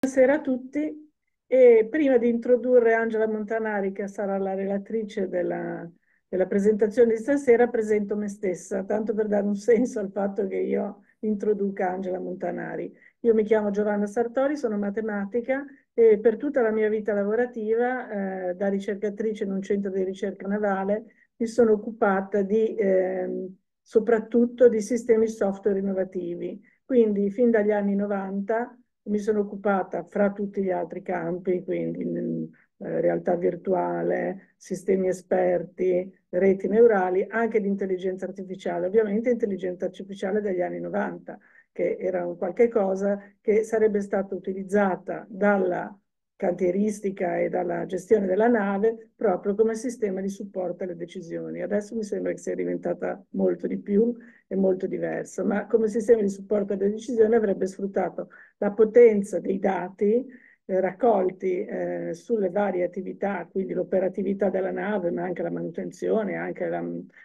Buonasera a tutti e prima di introdurre Angela Montanari che sarà la relatrice della, della, presentazione di stasera presento me stessa, tanto per dare un senso al fatto che io introduca Angela Montanari. Io mi chiamo Giovanna Sartori, sono matematica e per tutta la mia vita lavorativa eh, da ricercatrice in un centro di ricerca navale mi sono occupata di, eh, soprattutto di sistemi software innovativi. Quindi fin dagli anni 90 mi sono occupata fra tutti gli altri campi, quindi mm, eh, realtà virtuale, sistemi esperti, reti neurali, anche di intelligenza artificiale, ovviamente intelligenza artificiale degli anni 90, che era un qualche cosa che sarebbe stata utilizzata dalla cantieristica e dalla gestione della nave proprio come sistema di supporto alle decisioni. Adesso mi sembra che sia diventata molto di più e molto diversa, ma come sistema di supporto alle decisioni avrebbe sfruttato la potenza dei dati eh, raccolti eh, sulle varie attività, quindi l'operatività della nave, ma anche la manutenzione, anche la,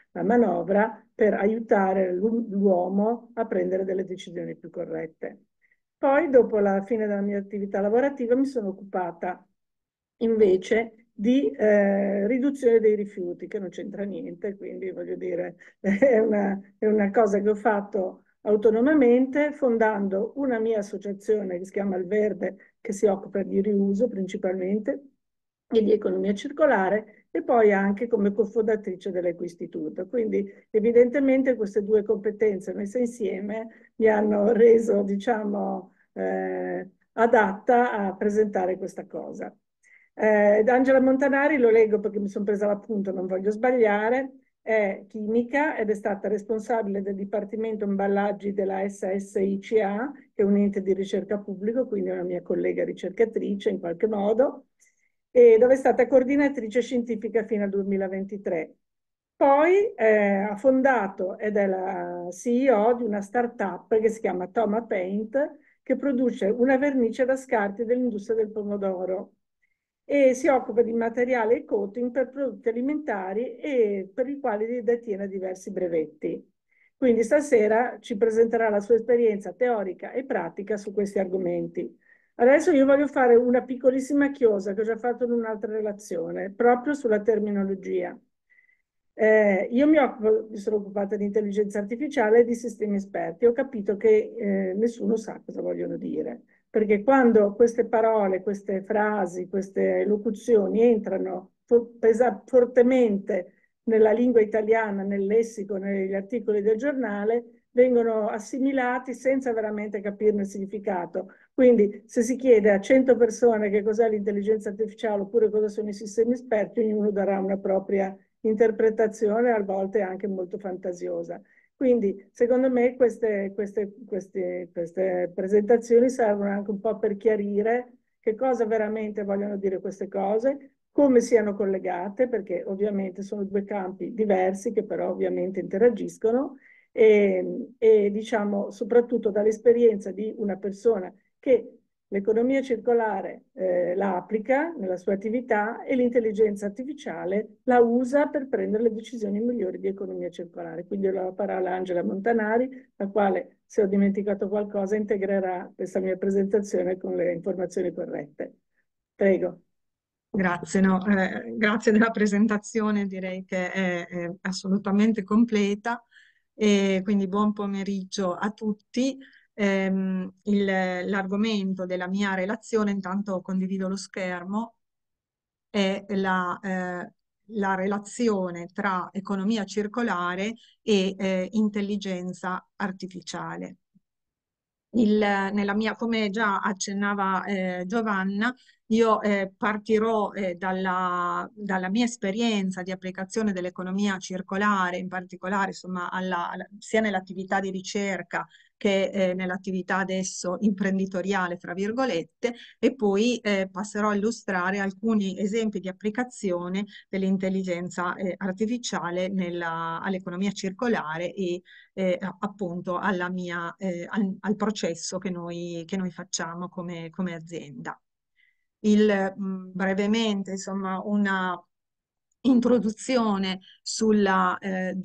la manovra, per aiutare l'uomo a prendere delle decisioni più corrette. Poi, dopo la fine della mia attività lavorativa, mi sono occupata invece di eh, riduzione dei rifiuti, che non c'entra niente, quindi voglio dire, è una, è una cosa che ho fatto autonomamente fondando una mia associazione che si chiama Il Verde, che si occupa di riuso principalmente e di economia circolare e poi anche come cofondatrice dell'Equistituto. Quindi evidentemente queste due competenze messe insieme mi hanno reso, diciamo, eh, adatta a presentare questa cosa. Eh, Angela Montanari, lo leggo perché mi sono presa l'appunto, non voglio sbagliare, è chimica ed è stata responsabile del Dipartimento Imballaggi della SSICA, che è un ente di ricerca pubblico, quindi è una mia collega ricercatrice in qualche modo, e dove è stata coordinatrice scientifica fino al 2023. Poi eh, ha fondato ed è la CEO di una startup che si chiama Toma Paint, che produce una vernice da scarti dell'industria del pomodoro e si occupa di materiale e coating per prodotti alimentari e per i quali detiene diversi brevetti. Quindi stasera ci presenterà la sua esperienza teorica e pratica su questi argomenti. Adesso io voglio fare una piccolissima chiosa che ho già fatto in un'altra relazione, proprio sulla terminologia. Eh, io mi, occupo, mi, sono occupata di intelligenza artificiale e di sistemi esperti, ho capito che eh, nessuno sa cosa vogliono dire, perché quando queste parole, queste frasi, queste locuzioni entrano for fortemente nella lingua italiana, nel lessico, negli articoli del giornale, vengono assimilati senza veramente capirne il significato. Quindi se si chiede a 100 persone che cos'è l'intelligenza artificiale oppure cosa sono i sistemi esperti, ognuno darà una propria interpretazione a volte anche molto fantasiosa. Quindi secondo me queste, queste, queste, queste presentazioni servono anche un po' per chiarire che cosa veramente vogliono dire queste cose, come siano collegate, perché ovviamente sono due campi diversi che però ovviamente interagiscono e, e diciamo soprattutto dall'esperienza di una persona che L'economia circolare eh, la applica nella sua attività e l'intelligenza artificiale la usa per prendere le decisioni migliori di economia circolare. Quindi la parola a Angela Montanari, la quale, se ho dimenticato qualcosa, integrerà questa mia presentazione con le informazioni corrette. Prego. Grazie, no, eh, grazie della presentazione, direi che è, è assolutamente completa e quindi buon pomeriggio a tutti ehm, l'argomento della mia relazione, intanto condivido lo schermo, è la, eh, la relazione tra economia circolare e eh, intelligenza artificiale. Il, nella mia, come già accennava eh, Giovanna, io eh, partirò eh, dalla, dalla, mia esperienza di applicazione dell'economia circolare, in particolare insomma, alla, alla, sia nell'attività di ricerca che eh, nell'attività adesso imprenditoriale, fra virgolette, e poi eh, passerò a illustrare alcuni esempi di applicazione dell'intelligenza eh, artificiale all'economia circolare e eh, appunto alla mia, eh, al, al, processo che noi, che noi facciamo come, come azienda. Il, mh, mm, brevemente, insomma, una introduzione sulla, eh,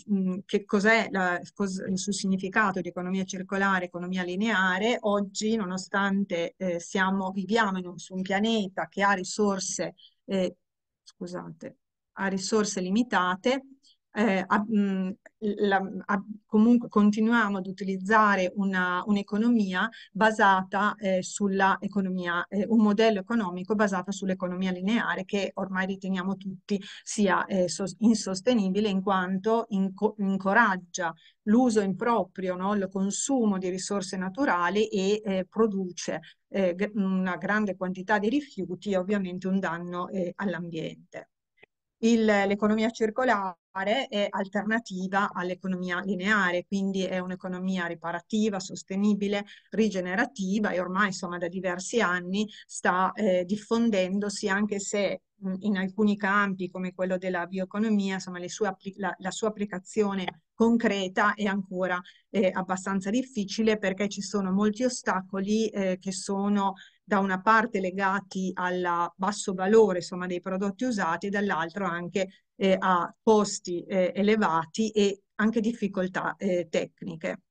che cos'è la, sul significato di economia circolare, economia lineare, oggi nonostante eh, siamo, viviamo un, su un pianeta che ha risorse, eh, scusate, ha risorse limitate, eh, a, la, a, comunque continuiamo ad utilizzare una, un'economia basata eh, sulla economia, eh, un modello economico basato sull'economia lineare che ormai riteniamo tutti sia eh, so, insostenibile in quanto inco- incoraggia l'uso improprio, no? il consumo di risorse naturali e eh, produce eh, una grande quantità di rifiuti e ovviamente un danno eh, all'ambiente. Il, l'economia circolare fare è alternativa all'economia lineare, quindi è un'economia riparativa, sostenibile, rigenerativa e ormai insomma da diversi anni sta eh, diffondendosi anche se in alcuni campi come quello della bioeconomia, insomma sue, la, la, sua applicazione concreta è ancora eh, abbastanza difficile perché ci sono molti ostacoli eh, che sono da una parte legati al basso valore insomma, dei prodotti usati e dall'altro anche eh, a costi eh, elevati e anche difficoltà eh, tecniche.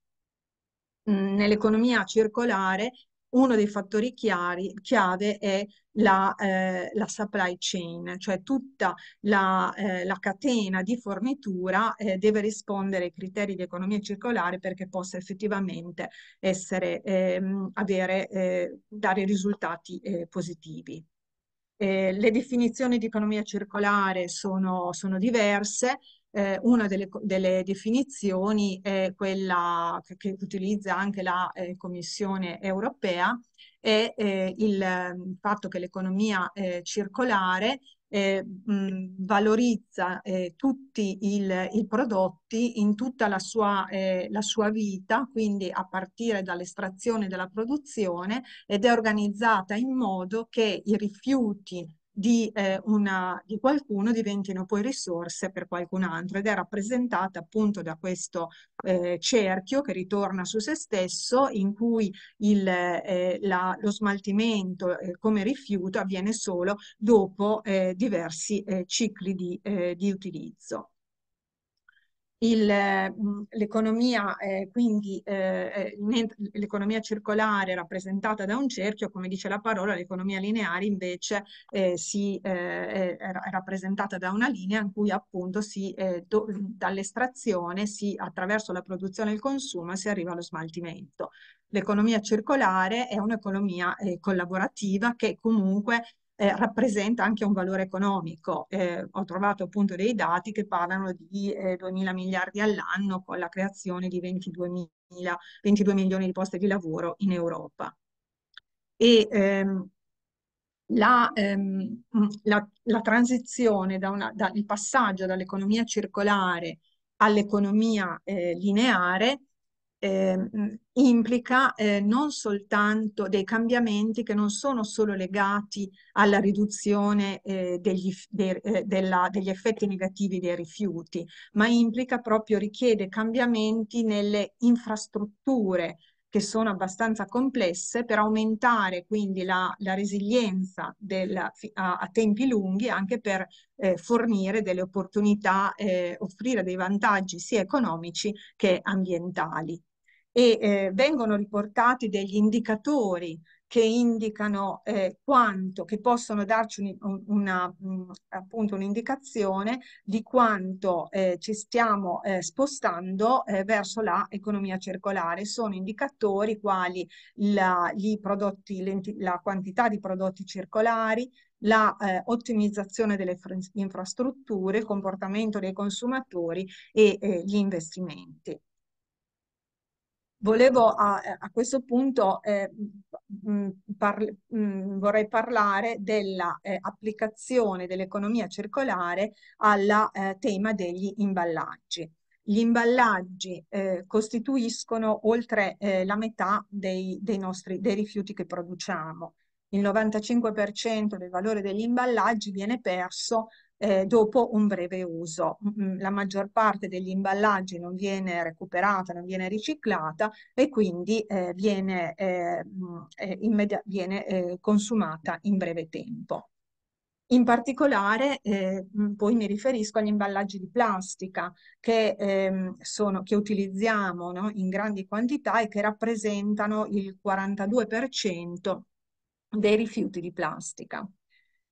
Mm, nell'economia circolare uno dei fattori chiari, chiave è la, eh, la, supply chain, cioè tutta la, eh, la catena di fornitura eh, deve rispondere ai criteri di economia circolare perché possa effettivamente essere, ehm, avere, eh, dare risultati eh, positivi. Eh, le definizioni di economia circolare sono, sono diverse, eh, una delle, delle, definizioni è quella che, che utilizza anche la eh, Commissione europea, è eh, il mm, fatto che l'economia eh, circolare eh, mh, valorizza eh, tutti il, i prodotti in tutta la sua, eh, la sua, vita, quindi a partire dall'estrazione della produzione ed è organizzata in modo che i rifiuti di, eh, una, di, qualcuno diventino poi risorse per qualcun altro ed è rappresentata appunto da questo eh, cerchio che ritorna su se stesso in cui il, eh, la, lo smaltimento eh, come rifiuto avviene solo dopo eh, diversi eh, cicli di, di utilizzo l'economia, eh, quindi eh, eh l'economia circolare rappresentata da un cerchio, come dice la parola, l'economia lineare invece eh, si, eh, è rappresentata da una linea in cui appunto si, eh, dall'estrazione si, attraverso la produzione e il consumo si arriva allo smaltimento. L'economia circolare è un'economia collaborativa che comunque eh, rappresenta anche un valore economico. Eh, ho trovato appunto dei dati che parlano di eh, 2 miliardi all'anno con la creazione di 22, mila, 22 milioni di posti di lavoro in Europa. E, ehm, la, ehm, mm, la, la, transizione, da una, da, il passaggio dall'economia circolare all'economia eh, lineare eh, implica eh, non soltanto dei cambiamenti che non sono solo legati alla riduzione eh, degli, de, eh, della, degli, effetti negativi dei rifiuti, ma implica proprio, richiede cambiamenti nelle infrastrutture che sono abbastanza complesse per aumentare quindi la, la resilienza della, a, a, tempi lunghi anche per eh, fornire delle opportunità, eh, offrire dei vantaggi sia economici che ambientali e eh, vengono riportati degli indicatori che indicano eh, quanto, che possono darci un, una, mm, appunto un'indicazione di quanto eh, ci stiamo eh, spostando eh, verso l'economia circolare. Sono indicatori quali la, prodotti, la quantità di prodotti circolari, la eh, ottimizzazione delle infrastrutture, il comportamento dei consumatori e eh, gli investimenti. Volevo a, a questo punto, eh, par- mh, vorrei parlare dell'applicazione eh, dell'economia circolare al eh, tema degli imballaggi. Gli imballaggi eh, costituiscono oltre eh, la metà dei, dei, nostri, dei rifiuti che produciamo. Il 95% del valore degli imballaggi viene perso eh, dopo un breve uso. La maggior parte degli imballaggi non viene recuperata, non viene riciclata e quindi eh, viene, eh, eh immedi- viene eh, consumata in breve tempo. In particolare eh, poi mi riferisco agli imballaggi di plastica che, ehm, sono, che utilizziamo no, in grandi quantità e che rappresentano il 42% dei rifiuti di plastica.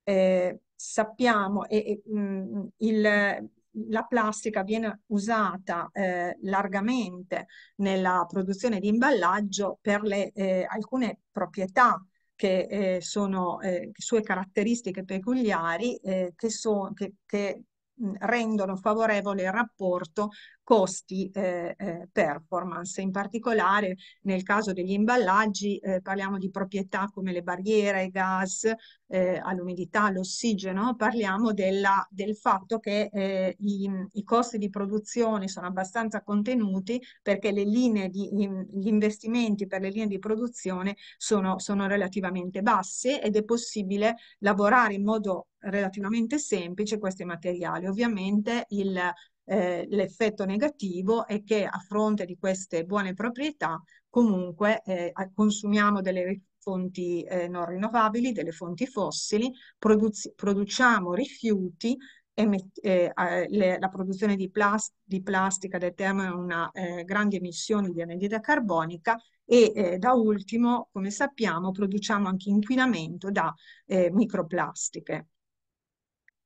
Eh, sappiamo e, e mh, mm, il, la plastica viene usata eh, largamente nella produzione di imballaggio per le, eh, alcune proprietà che eh, sono eh, sue caratteristiche peculiari eh, che, so, che, che, mm, rendono favorevole il rapporto costi eh, eh, performance. In particolare nel caso degli imballaggi eh, parliamo di proprietà come le barriere, i gas, eh, all'umidità, all'ossigeno, parliamo della, del fatto che eh, i, i, costi di produzione sono abbastanza contenuti perché le linee di, gli investimenti per le linee di produzione sono, sono relativamente basse ed è possibile lavorare in modo relativamente semplice questi materiali. Ovviamente il, eh, l'effetto negativo è che a fronte di queste buone proprietà comunque eh, consumiamo delle fonti eh, non rinnovabili, delle fonti fossili, produci produciamo rifiuti eh, le, la produzione di, plast di, plastica determina una eh, grande emissione di anidride carbonica e eh, da ultimo, come sappiamo, produciamo anche inquinamento da eh, microplastiche.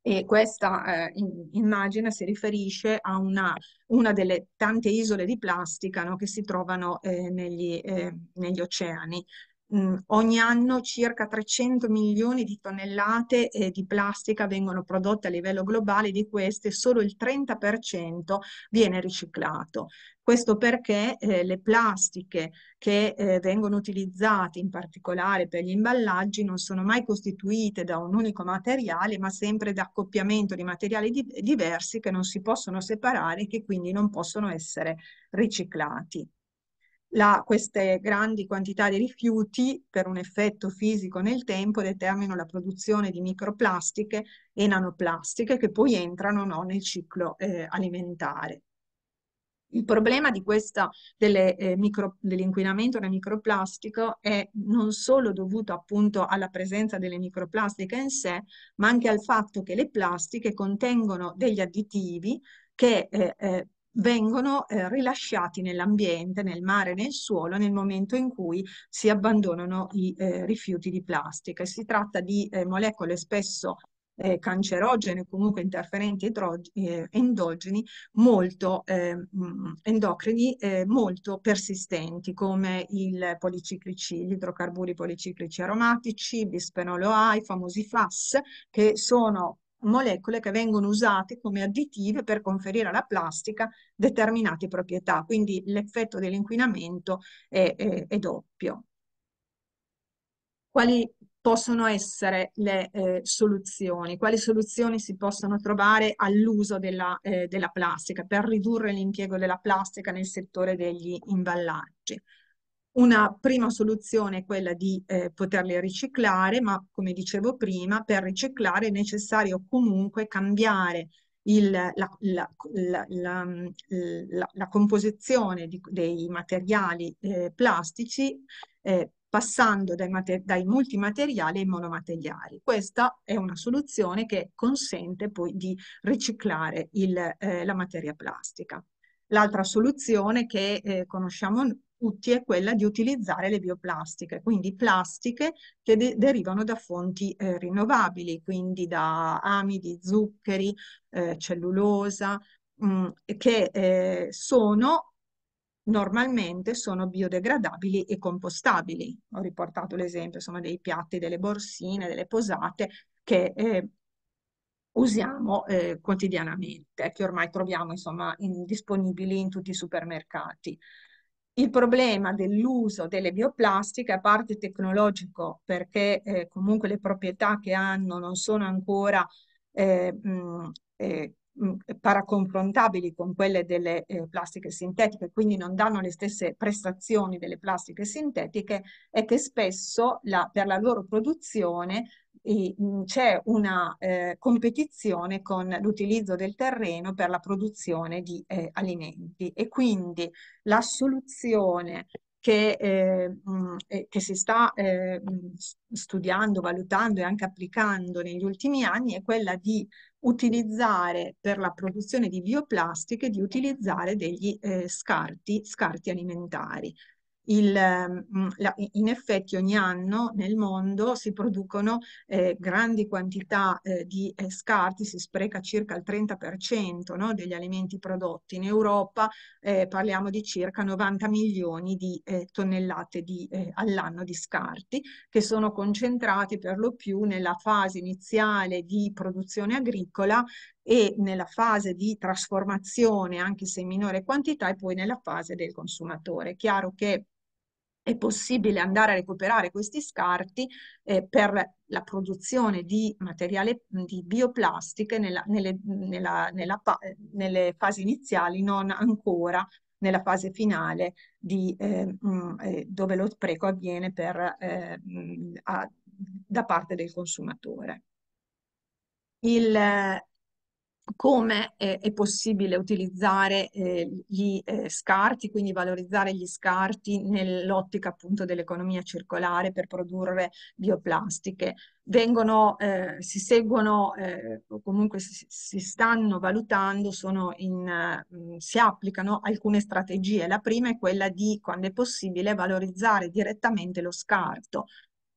E questa eh, in, immagine si riferisce a una, una, delle tante isole di plastica no, che si trovano eh, negli, eh, negli, oceani mh, mhmm, ogni anno circa 300 milioni di tonnellate eh, di plastica vengono prodotte a livello globale, di queste solo il 30% viene riciclato. Questo perché eh, le plastiche che eh, vengono utilizzate in particolare per gli imballaggi non sono mai costituite da un unico materiale, ma sempre da accoppiamento di materiali di diversi che non si possono separare e che quindi non possono essere riciclati la, queste grandi quantità di rifiuti per un effetto fisico nel tempo determinano la produzione di microplastiche e nanoplastiche che poi entrano no, nel ciclo eh, alimentare. Il problema questa, delle, eh, micro, dell'inquinamento da microplastico è non solo dovuto appunto alla presenza delle microplastiche in sé, ma anche al fatto che le plastiche contengono degli additivi che eh, eh, vengono eh, rilasciati nell'ambiente, nel mare, nel suolo nel momento in cui si abbandonano i eh, rifiuti di plastica. si tratta di eh, molecole spesso eh, cancerogene, comunque interferenti eh, endogeni, molto eh, mm, endocrini, molto persistenti come il policiclici, gli idrocarburi policiclici aromatici, bisfenolo A, i famosi FAS, che sono molecole che vengono usate come additive per conferire alla plastica determinate proprietà, quindi l'effetto dell'inquinamento è, è, è, doppio. Quali possono essere le eh, soluzioni? Quali soluzioni si possono trovare all'uso della, eh, della plastica per ridurre l'impiego della plastica nel settore degli imballaggi? Una prima soluzione è quella di eh, poterle riciclare, ma come dicevo prima, per riciclare è necessario comunque cambiare il, la, la, la, la, composizione di, dei materiali eh, plastici eh, passando dai, mater- dai multimateriali ai monomateriali. Questa è una soluzione che consente poi di riciclare il, eh, la materia plastica. L'altra soluzione che eh, conosciamo tutti è quella di utilizzare le bioplastiche, quindi plastiche che de- derivano da fonti eh, rinnovabili, quindi da amidi, zuccheri, eh, cellulosa, mh, mm, che eh, sono normalmente sono biodegradabili e compostabili. Ho riportato l'esempio insomma, dei piatti, delle borsine, delle posate che eh, usiamo eh, quotidianamente, che ormai troviamo insomma, in, disponibili in tutti i supermercati. Il problema dell'uso delle bioplastiche, a parte tecnologico, perché eh, comunque le proprietà che hanno non sono ancora eh, mh, eh, paraconfrontabili con quelle delle eh, plastiche sintetiche, quindi non danno le stesse prestazioni delle plastiche sintetiche, è che spesso la, per la loro produzione c'è una eh, competizione con l'utilizzo del terreno per la produzione di eh, alimenti e quindi la soluzione che, eh, che si sta eh, studiando, valutando e anche applicando negli ultimi anni è quella di utilizzare per la produzione di bioplastiche, di utilizzare degli eh, scarti, scarti alimentari il, ehm, mm, la, in effetti ogni anno nel mondo si producono eh, grandi quantità eh, di eh, scarti, si spreca circa il 30% no, degli alimenti prodotti. In Europa eh, parliamo di circa 90 milioni di eh, tonnellate di, eh, all'anno di scarti che sono concentrati per lo più nella fase iniziale di produzione agricola e nella fase di trasformazione, anche se in minore quantità, e poi nella fase del consumatore. È chiaro che è possibile andare a recuperare questi scarti eh, per la produzione di materiale di bioplastiche nella, nelle, nella, nella, eh, nelle fasi iniziali, non ancora nella fase finale di, eh, mh, eh, dove lo spreco avviene per, eh, a, da parte del consumatore. Il, come eh, è possibile utilizzare eh, gli eh, scarti, quindi valorizzare gli scarti nell'ottica appunto dell'economia circolare per produrre bioplastiche. Vengono, eh, si seguono eh, o comunque si, si, stanno valutando, in, mm, si applicano alcune strategie. La prima è quella di, quando è possibile, valorizzare direttamente lo scarto,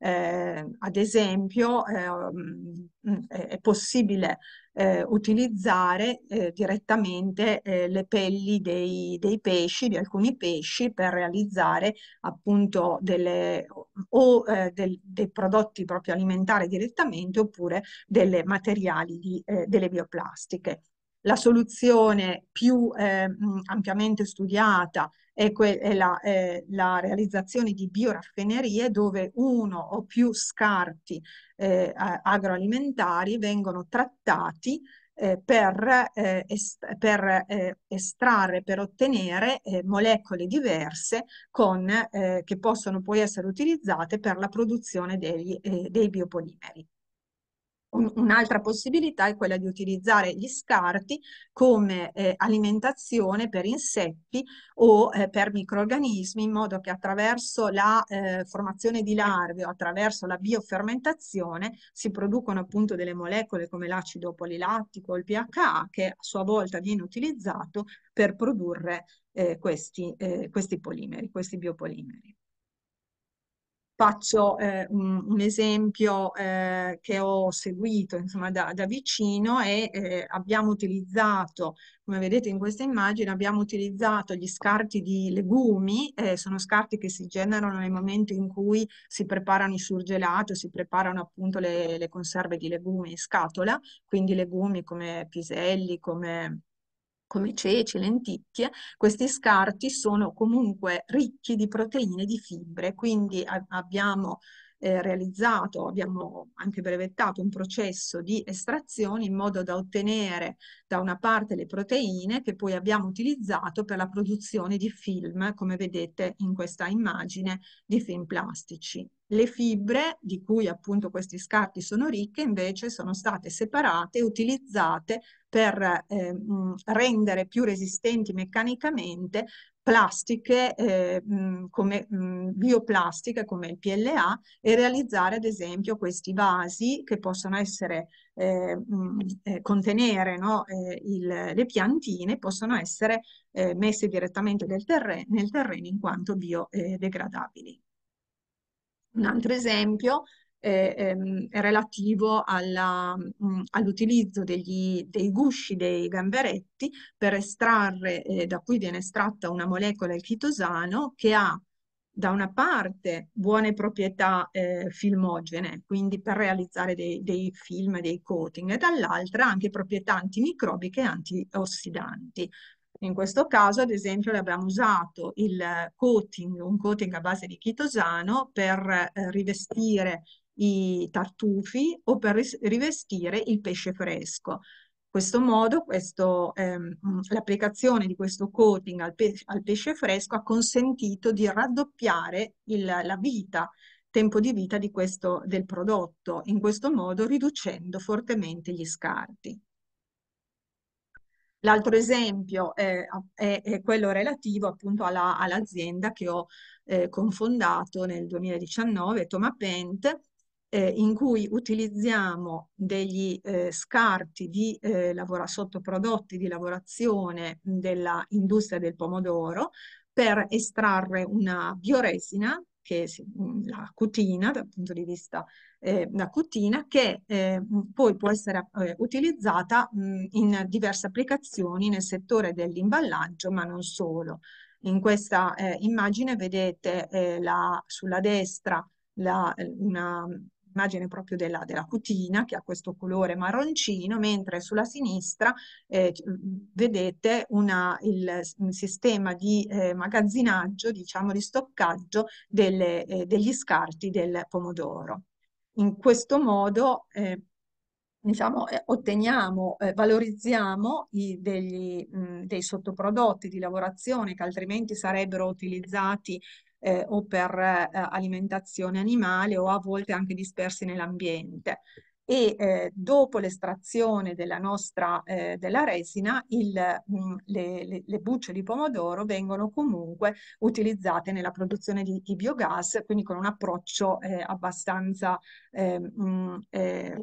eh, ad esempio, ehm, è possibile eh, utilizzare eh, direttamente eh, le pelli dei, dei, pesci, di alcuni pesci, per realizzare appunto delle, o del, dei prodotti proprio alimentari direttamente oppure dei materiali, di, delle bioplastiche. La soluzione più eh, ampiamente studiata è, que- è la, eh, la, realizzazione di bioraffinerie dove uno o più scarti eh, agroalimentari vengono trattati eh, per, eh, est- per eh, estrarre, per ottenere molecole diverse con, che possono poi essere utilizzate per la produzione degli, dei biopolimeri. Un'altra possibilità è quella di utilizzare gli scarti come eh, alimentazione per insetti o eh, per microorganismi in modo che attraverso la eh, formazione di larve o attraverso la biofermentazione si producono appunto delle molecole come l'acido polilattico o il pHA che a sua volta viene utilizzato per produrre eh, questi, eh, questi polimeri, questi biopolimeri. Faccio eh, un, un, esempio eh, che ho seguito insomma, da, da vicino e eh, abbiamo utilizzato, come vedete in questa immagine, abbiamo utilizzato gli scarti di legumi, eh, sono scarti che si generano nel momento in cui si preparano i surgelati, si preparano appunto le, le conserve di legumi in scatola, quindi legumi come piselli, come come ceci, lenticchie, questi scarti sono comunque ricchi di proteine e di fibre, quindi abbiamo eh, realizzato, abbiamo anche brevettato un processo di estrazione in modo da ottenere da una parte le proteine che poi abbiamo utilizzato per la produzione di film, come vedete in questa immagine, di film plastici. Le fibre, di cui appunto questi scarti sono ricche, invece sono state separate e utilizzate per eh, rendere più resistenti meccanicamente plastiche eh, come mh, bioplastiche come il PLA e realizzare ad esempio questi vasi che possono essere eh, mh, eh, contenere no, eh, il, le piantine possono essere eh, messe direttamente nel, terren nel terreno in quanto biodegradabili. Un altro esempio eh, ehm, è relativo mm, all'utilizzo all dei gusci dei gamberetti per estrarre, eh, da cui viene estratta una molecola, il chitosano, che ha da una parte buone proprietà eh, filmogene, quindi per realizzare dei, dei film, dei coating, e dall'altra anche proprietà antimicrobiche e antiossidanti. In questo caso, ad esempio, abbiamo usato il coating, un coating a base di chitosano per eh, rivestire i tartufi o per rivestire il pesce fresco. In questo modo ehm, mm, l'applicazione di questo coating al, pe al, pesce fresco ha consentito di raddoppiare il, la vita, tempo di vita di questo, del prodotto, in questo modo riducendo fortemente gli scarti. L'altro esempio è, è, è, quello relativo appunto alla, all'azienda che ho eh, confondato nel 2019, Toma Pent, eh, in cui utilizziamo degli eh, scarti di eh, lavora, sottoprodotti di lavorazione dell'industria del pomodoro per estrarre una bioresina che si, mm, la cutina, dal punto di vista eh, cutina, che eh, mm, poi può essere eh, utilizzata mh, mm, in diverse applicazioni nel settore dell'imballaggio, ma non solo. In questa eh, immagine vedete eh, la, sulla destra la, una, immagine proprio della, della, cutina che ha questo colore marroncino, mentre sulla sinistra eh, mm, vedete una, il, un sistema di eh, magazzinaggio, diciamo di stoccaggio delle, eh, degli scarti del pomodoro. In questo modo eh, diciamo, eh, otteniamo, eh, valorizziamo i, degli, mh, mm, dei sottoprodotti di lavorazione che altrimenti sarebbero utilizzati eh, o per eh, alimentazione animale o a volte anche dispersi nell'ambiente. E eh, dopo l'estrazione della nostra eh, della resina, il, mh, mm, le, le, le, bucce di pomodoro vengono comunque utilizzate nella produzione di, di biogas, quindi con un approccio eh, abbastanza mh, ehm, mm,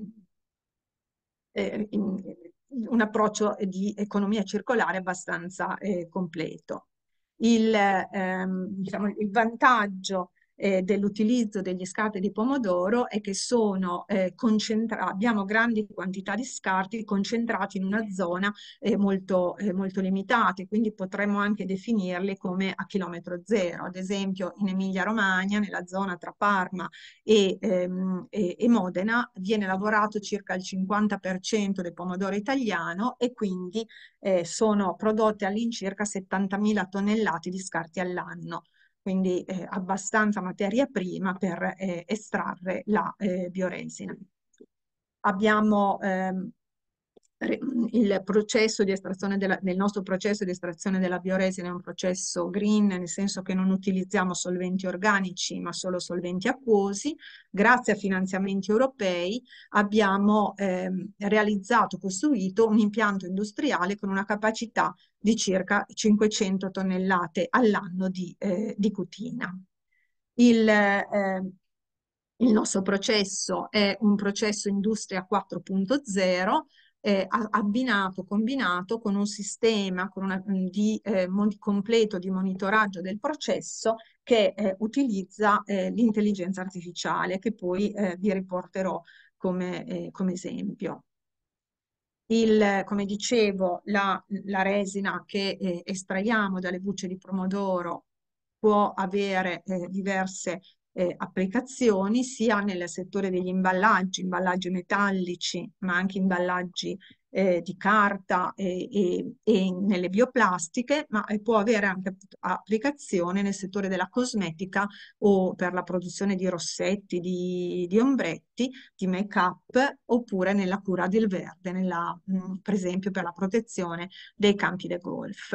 eh, in, un approccio di economia circolare abbastanza completo il, ehm, diciamo, il vantaggio eh, dell'utilizzo degli scarti di pomodoro è che sono, eh, abbiamo grandi quantità di scarti concentrati in una zona eh, molto, eh, molto limitata, quindi potremmo anche definirli come a chilometro zero. Ad esempio in Emilia-Romagna, nella zona tra Parma e, ehm, e, e Modena, viene lavorato circa il 50% del pomodoro italiano e quindi eh, sono prodotte all'incirca 70.000 tonnellate di scarti all'anno quindi eh, abbastanza materia prima per eh, estrarre la eh, bioresina. Abbiamo ehm, il processo di estrazione della, nel nostro processo di estrazione della bioresina è un processo green, nel senso che non utilizziamo solventi organici ma solo solventi acquosi. Grazie a finanziamenti europei abbiamo eh, realizzato, costruito un impianto industriale con una capacità di circa 500 tonnellate all'anno di, eh, di, cutina. Il, eh, il nostro processo è un processo industria 4.0 eh, abbinato, combinato con un sistema con una, mm, di, eh, mon- completo di monitoraggio del processo che eh, utilizza eh, l'intelligenza artificiale, che poi eh, vi riporterò come, eh, come esempio. Il, come dicevo, la, la resina che estraiamo dalle bucce di pomodoro può avere diverse eh, applicazioni sia nel settore degli imballaggi, imballaggi metallici, ma anche imballaggi eh, di carta e, e, e, nelle bioplastiche, ma eh, può avere anche applicazione nel settore della cosmetica o per la produzione di rossetti, di, di ombretti, di make-up, oppure nella cura del verde, nella, mh, mm, per esempio per la protezione dei campi da golf.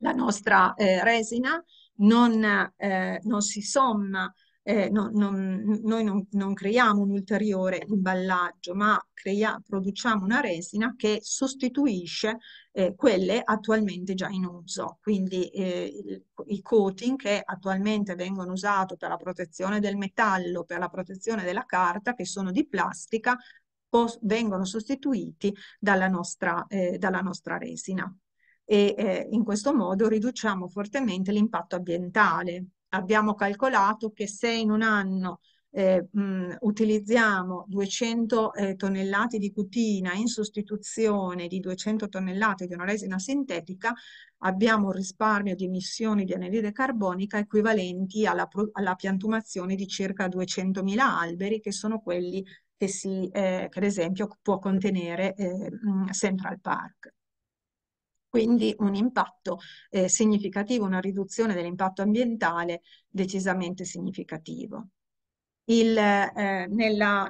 La nostra eh, resina non, eh, non si somma, eh, no, non, noi non, non, creiamo un ulteriore imballaggio, ma crea, produciamo una resina che sostituisce eh, quelle attualmente già in uso. Quindi eh, i coating che attualmente vengono usati per la protezione del metallo, per la protezione della carta, che sono di plastica, vengono sostituiti dalla nostra, eh, dalla nostra resina e eh, in questo modo riduciamo fortemente l'impatto ambientale. Abbiamo calcolato che se in un anno eh, mh, utilizziamo 200 eh, tonnellate di cutina in sostituzione di 200 tonnellate di una resina sintetica, abbiamo un risparmio di emissioni di anidride carbonica equivalenti alla, alla piantumazione di circa 200.000 alberi, che sono quelli che, si, eh, che ad esempio può contenere eh, Central Park quindi un impatto eh, significativo, una riduzione dell'impatto ambientale decisamente significativo. Il, eh, nella,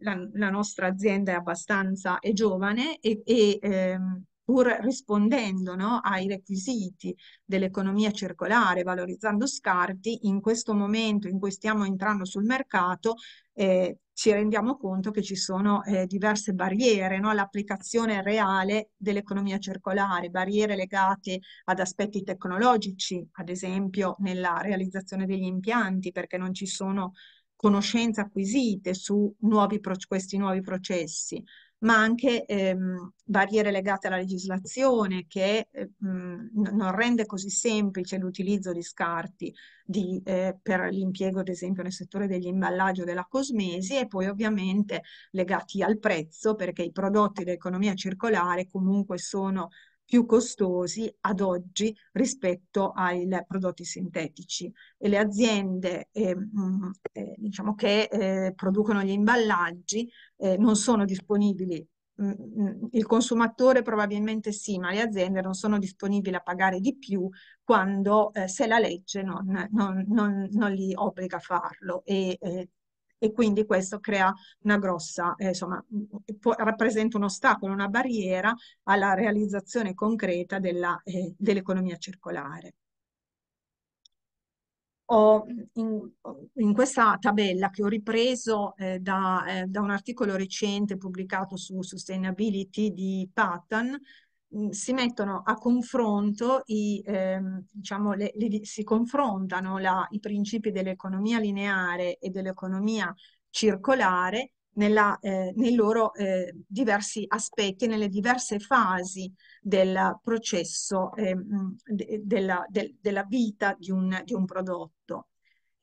la, la, nostra azienda è abbastanza è giovane e, e ehm, pur rispondendo no, ai requisiti dell'economia circolare, valorizzando scarti, in questo momento in cui stiamo entrando sul mercato eh, ci rendiamo conto che ci sono eh, diverse barriere no? all'applicazione reale dell'economia circolare, barriere legate ad aspetti tecnologici, ad esempio nella realizzazione degli impianti, perché non ci sono conoscenze acquisite su nuovi pro- questi nuovi processi, ma anche ehm, barriere legate alla legislazione che eh, non rende così semplice l'utilizzo di scarti di, eh, per l'impiego, ad esempio, nel settore degli imballaggi o della cosmesi e poi ovviamente legati al prezzo perché i prodotti dell'economia circolare comunque sono più costosi ad oggi rispetto ai prodotti sintetici e le aziende eh, mh, mm, eh, diciamo che eh, producono gli imballaggi eh, non sono disponibili mh, mm, mh, mm, il consumatore probabilmente sì, ma le aziende non sono disponibili a pagare di più quando eh, se la legge non, non, non, non li obbliga a farlo e eh, e quindi questo crea una grossa, eh, insomma, mm, mm, può, rappresenta un ostacolo, una barriera alla realizzazione concreta della, eh, dell'economia circolare. Ho, in, in, questa tabella che ho ripreso eh, da, eh, da, un articolo recente pubblicato su Sustainability di Patton, Mhmm, si mettono a confronto, i, ehm, diciamo, le, le, si confrontano la, i principi dell'economia lineare e dell'economia circolare nella, eh, nei loro eh, diversi aspetti, nelle diverse fasi del processo eh, della, de, della, vita di un, di un prodotto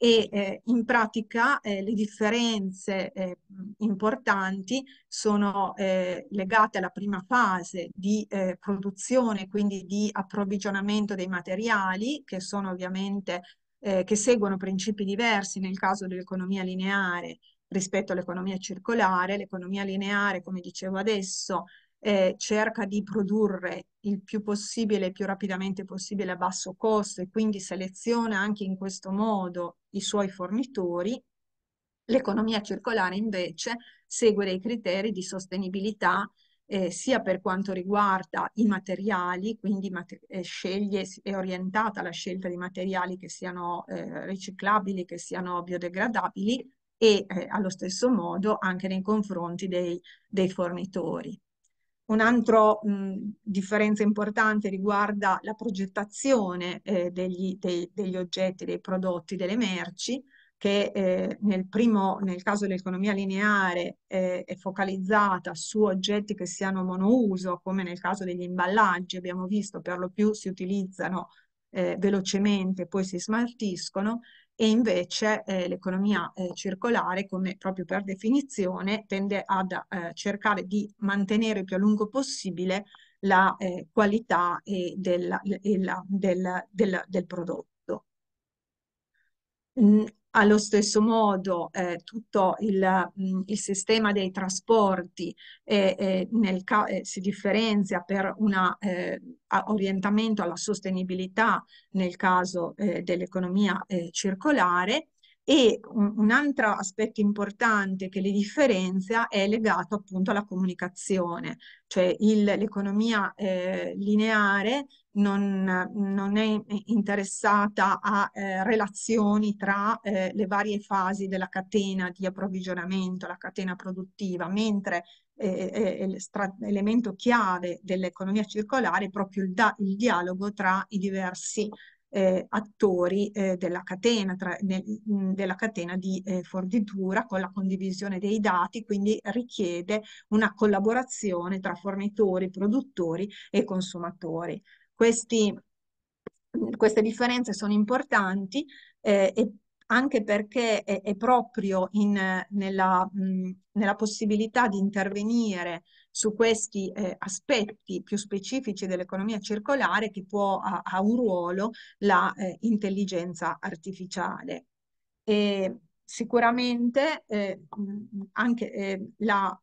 e eh, in pratica eh, le differenze eh, importanti sono eh, legate alla prima fase di eh, produzione, quindi di approvvigionamento dei materiali, che sono ovviamente eh, che seguono principi diversi nel caso dell'economia lineare rispetto all'economia circolare. L'economia lineare, come dicevo adesso, eh, cerca di produrre il più possibile, il più rapidamente possibile a basso costo e quindi seleziona anche in questo modo i suoi fornitori, l'economia circolare invece segue dei criteri di sostenibilità eh, sia per quanto riguarda i materiali, quindi mater- eh, sceglie, è orientata alla scelta di materiali che siano eh, riciclabili, che siano biodegradabili e eh, allo stesso modo anche nei confronti dei, dei fornitori. Un'altra differenza importante riguarda la progettazione eh, degli, dei, degli, oggetti, dei prodotti, delle merci, che eh, nel, primo, nel caso dell'economia lineare eh, è focalizzata su oggetti che siano monouso, come nel caso degli imballaggi, abbiamo visto per lo più si utilizzano eh, velocemente, poi si smaltiscono, e invece eh, l'economia eh, circolare, come proprio per definizione, tende ad eh, cercare di mantenere più a lungo possibile la eh, qualità della, della, del, del, del, prodotto allo stesso modo eh, tutto il, mm, il, sistema dei trasporti eh, eh nel, eh, si differenzia per un eh, orientamento alla sostenibilità nel caso dell'economia circolare e un, un, altro aspetto importante che le differenzia è legato appunto alla comunicazione, cioè il, l'economia eh, lineare non, non, è interessata a eh, relazioni tra eh, le varie fasi della catena di approvvigionamento, la catena produttiva, mentre eh, eh, l'elemento chiave dell'economia circolare è proprio il, da- il dialogo tra i diversi eh, attori eh, della, catena, tra, ne, della, catena, di eh, fornitura con la condivisione dei dati, quindi richiede una collaborazione tra fornitori, produttori e consumatori. Questi, queste differenze sono importanti eh, anche perché è, è proprio in, nella, mh, nella possibilità di intervenire su questi eh, aspetti più specifici dell'economia circolare che può, ha, ha un ruolo l'intelligenza eh, artificiale. E sicuramente eh, anche eh, la,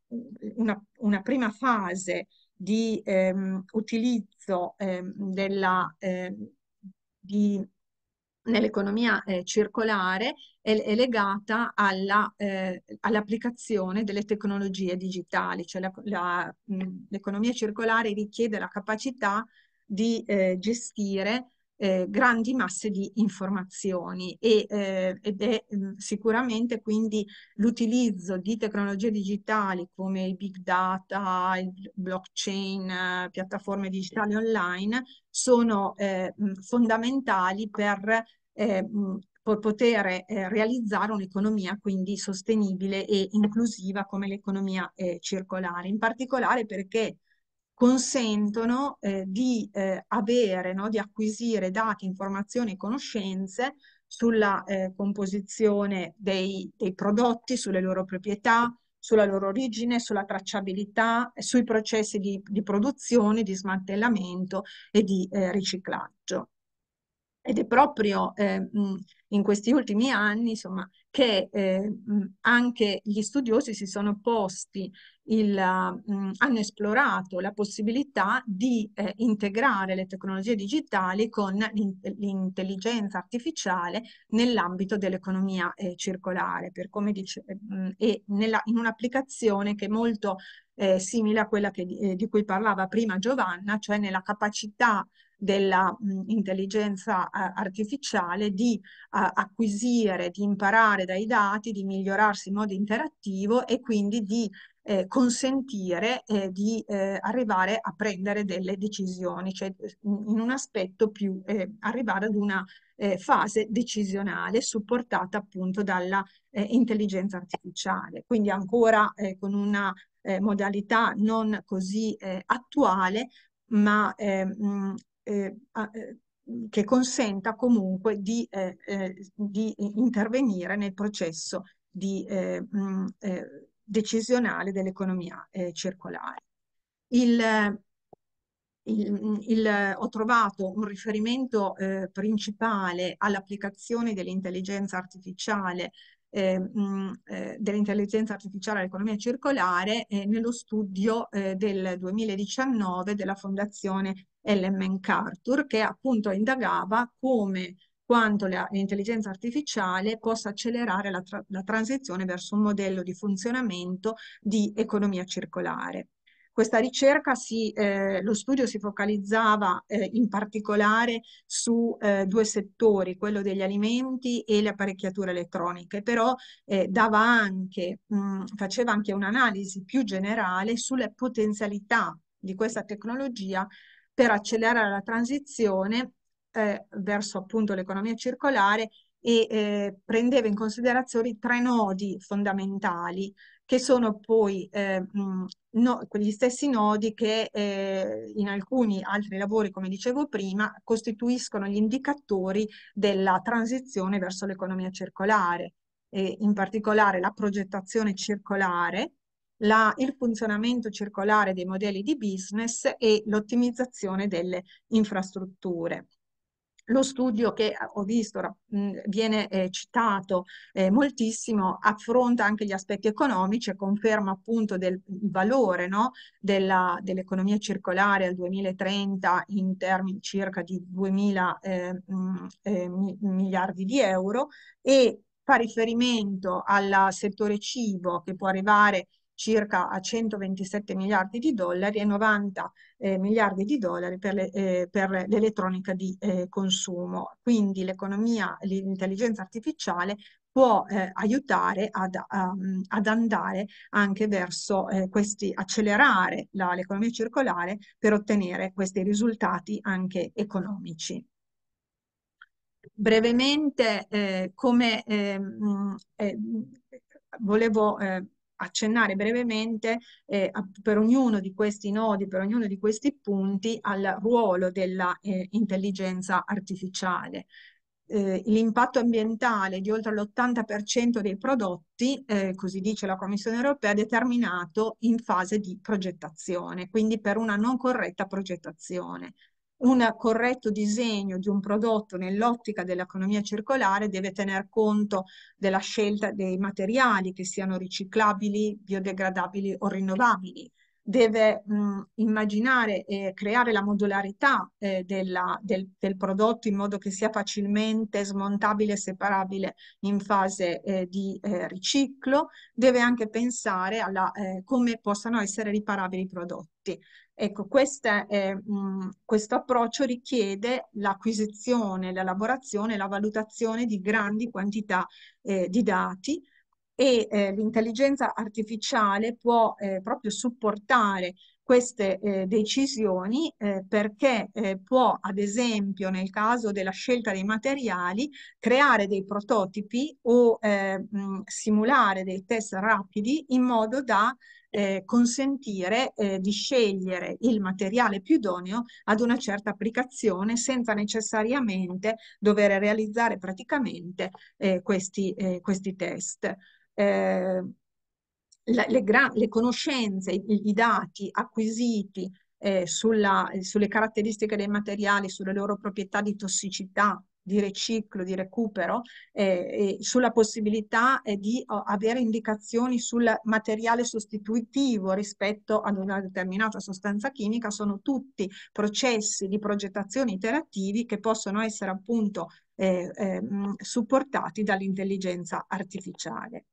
una, una, prima fase di ehm, utilizzo ehm, della, ehm, di nell'economia eh, circolare è, è legata alla, eh, all'applicazione delle tecnologie digitali, cioè la, la, mh, l'economia circolare richiede la capacità di eh, gestire eh, grandi masse di informazioni e, eh, ed è mm, sicuramente quindi l'utilizzo di tecnologie digitali come i big data, il blockchain, eh, piattaforme digitali online sono eh, mm, fondamentali per eh, mm, per poter eh, realizzare un'economia quindi sostenibile e inclusiva come l'economia eh, circolare, in particolare perché consentono eh, di eh, avere, no? di acquisire dati, informazioni e conoscenze sulla eh, composizione dei, dei, prodotti, sulle loro proprietà, sulla loro origine, sulla tracciabilità, eh, sui processi di, di produzione, di smantellamento e di eh, riciclaggio. Ed è proprio eh, in questi ultimi anni, insomma, che eh, anche gli studiosi si sono posti il, mm, hanno esplorato la possibilità di eh, integrare le tecnologie digitali con l'intelligenza artificiale nell'ambito dell'economia eh, circolare, per come dice, mh, mm, e nella, in un'applicazione che è molto eh, simile a quella che, eh, di cui parlava prima Giovanna, cioè nella capacità dell'intelligenza mm, uh, eh, artificiale di uh, acquisire, di imparare dai dati, di migliorarsi in modo interattivo e quindi di eh, consentire eh, di eh, arrivare a prendere delle decisioni, cioè eh, in un aspetto più eh, arrivare ad una eh, fase decisionale supportata appunto dalla intelligenza artificiale, quindi ancora con una modalità non così attuale, ma mh, a, che consenta comunque di, di intervenire nel processo di eh, mh, eh, decisionale dell'economia eh, circolare. Il, il, il, ho trovato un riferimento eh, principale all'applicazione dell'intelligenza artificiale eh, eh dell'intelligenza artificiale all'economia circolare eh, nello studio eh, del 2019 della fondazione Ellen MacArthur che appunto indagava come quanto l'intelligenza artificiale possa accelerare la, tra la transizione verso un modello di funzionamento di economia circolare. Questa ricerca, si, eh, lo studio si focalizzava eh, in particolare su eh, due settori, quello degli alimenti e le apparecchiature elettroniche, però eh, anche, mh, mm, faceva anche un'analisi più generale sulle potenzialità di questa tecnologia per accelerare la transizione eh, verso appunto l'economia circolare e eh, prendeva in considerazione tre nodi fondamentali che sono poi eh, no, gli stessi nodi che eh, in alcuni altri lavori, come dicevo prima, costituiscono gli indicatori della transizione verso l'economia circolare, e in particolare la progettazione circolare, la, il funzionamento circolare dei modelli di business e l'ottimizzazione delle infrastrutture. Lo studio che eh, ho visto viene eh, citato eh, moltissimo affronta anche gli aspetti economici e conferma appunto del valore no, dell'economia circolare al 2030 in termini circa di 2.000 eh, eh miliardi di euro e fa riferimento al settore cibo che può arrivare circa a 127 miliardi di dollari e 90 eh, miliardi di dollari per, le, eh, per l'elettronica di eh, consumo. Quindi l'economia, l'intelligenza artificiale può eh, aiutare ad, um, ad, andare anche verso eh, questi, accelerare la, l'economia circolare per ottenere questi risultati anche economici. Brevemente, eh, come ehm, eh, volevo eh, accennare brevemente eh, per ognuno di questi nodi, per ognuno di questi punti, al ruolo dell'intelligenza eh, artificiale. Eh, l'impatto ambientale di oltre l'80% dei prodotti, eh, così dice la Commissione europea, è determinato in fase di progettazione, quindi per una non corretta progettazione un corretto disegno di un prodotto nell'ottica dell'economia circolare deve tener conto della scelta dei materiali che siano riciclabili, biodegradabili o rinnovabili, deve mh, immaginare e creare la modularità eh, della, del, del, prodotto in modo che sia facilmente smontabile e separabile in fase eh, di eh, riciclo, deve anche pensare a eh, come possano essere riparabili i prodotti. Ecco, questo approccio richiede l'acquisizione, l'elaborazione, la valutazione di grandi quantità eh, di dati e eh, l'intelligenza artificiale può eh, proprio supportare queste eh, decisioni eh, perché eh, può, ad esempio, nel caso della scelta dei materiali, creare dei prototipi o eh, mh, simulare dei test rapidi in modo da eh, consentire eh, di scegliere il materiale più idoneo ad una certa applicazione senza necessariamente dover realizzare praticamente questi, questi test eh, le, le, le, conoscenze, i, i dati acquisiti eh, sulla, sulle caratteristiche dei materiali, sulle loro proprietà di tossicità, di riciclo, di recupero, eh, sulla possibilità eh, di avere indicazioni sul materiale sostitutivo rispetto ad una determinata sostanza chimica, sono tutti processi di progettazione interattivi che possono essere appunto eh, ehm, supportati dall'intelligenza artificiale.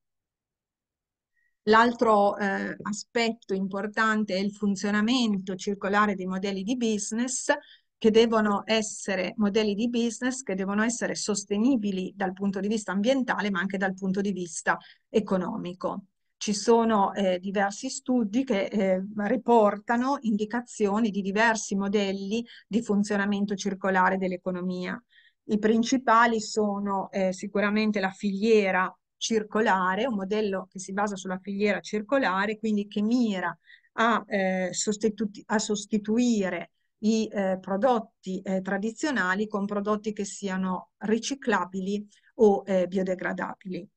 L'altro eh, aspetto importante è il funzionamento circolare dei modelli di business che devono essere modelli di business che devono essere sostenibili dal punto di vista ambientale ma anche dal punto di vista economico. Ci sono eh, diversi studi che eh, riportano indicazioni di diversi modelli di funzionamento circolare dell'economia. I principali sono eh, sicuramente la filiera circolare, un modello che si basa sulla filiera circolare, quindi che mira a, eh, sostitu a sostituire i eh, prodotti eh, tradizionali con prodotti che siano riciclabili o eh, biodegradabili.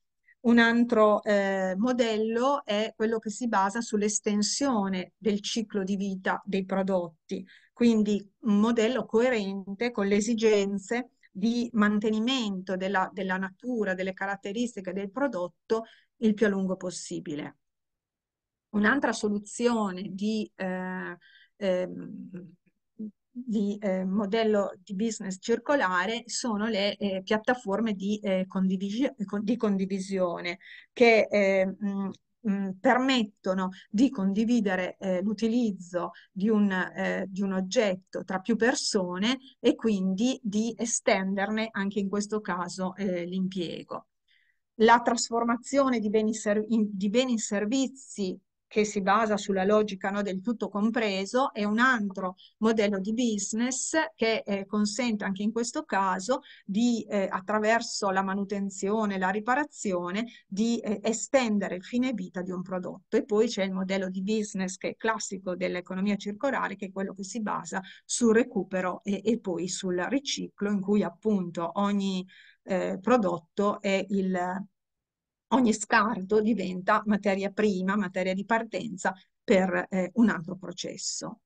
Un altro eh, modello è quello che si basa sull'estensione del ciclo di vita dei prodotti, quindi un modello coerente con le esigenze di mantenimento della, della natura, delle caratteristiche del prodotto il più a lungo possibile. Un'altra soluzione di, eh, eh, di eh, modello di business circolare sono le eh, piattaforme di, eh, condivis- di, condivisione che eh, mh, permettono di condividere eh, l'utilizzo di, eh, di, un oggetto tra più persone e quindi di estenderne anche in questo caso eh, l'impiego. La trasformazione di beni, di beni in servizi che si basa sulla logica no, del tutto compreso e un altro modello di business che eh, consente anche in questo caso di, eh, attraverso la manutenzione, la riparazione, di eh, estendere il fine vita di un prodotto. E poi c'è il modello di business che è classico dell'economia circolare, che è quello che si basa sul recupero e, e poi sul riciclo, in cui appunto ogni eh, prodotto è il ogni scarto diventa materia prima, materia di partenza per eh, un altro processo.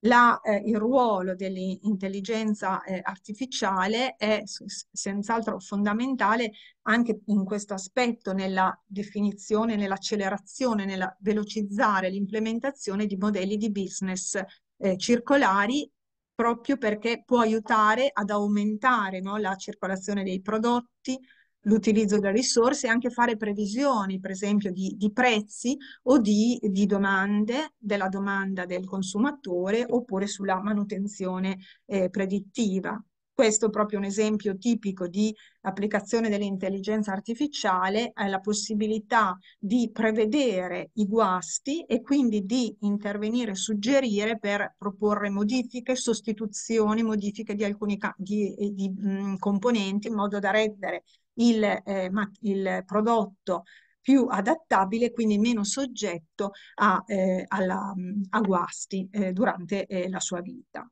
La, eh, il ruolo dell'intelligenza eh, artificiale è senz'altro fondamentale anche in questo aspetto, nella definizione, nell'accelerazione, nel velocizzare l'implementazione di modelli di business eh, circolari proprio perché può aiutare ad aumentare no, la circolazione dei prodotti, l'utilizzo delle risorse e anche fare previsioni, per esempio, di, di prezzi o di, di, domande, della domanda del consumatore oppure sulla manutenzione eh, predittiva. Questo è proprio un esempio tipico di applicazione dell'intelligenza artificiale, è la possibilità di prevedere i guasti e quindi di intervenire, suggerire per proporre modifiche, sostituzioni, modifiche di alcuni di, di, mh, mm, componenti in modo da rendere il, eh, ma, il prodotto più adattabile, quindi meno soggetto a, eh, alla, a guasti eh, durante eh, la sua vita.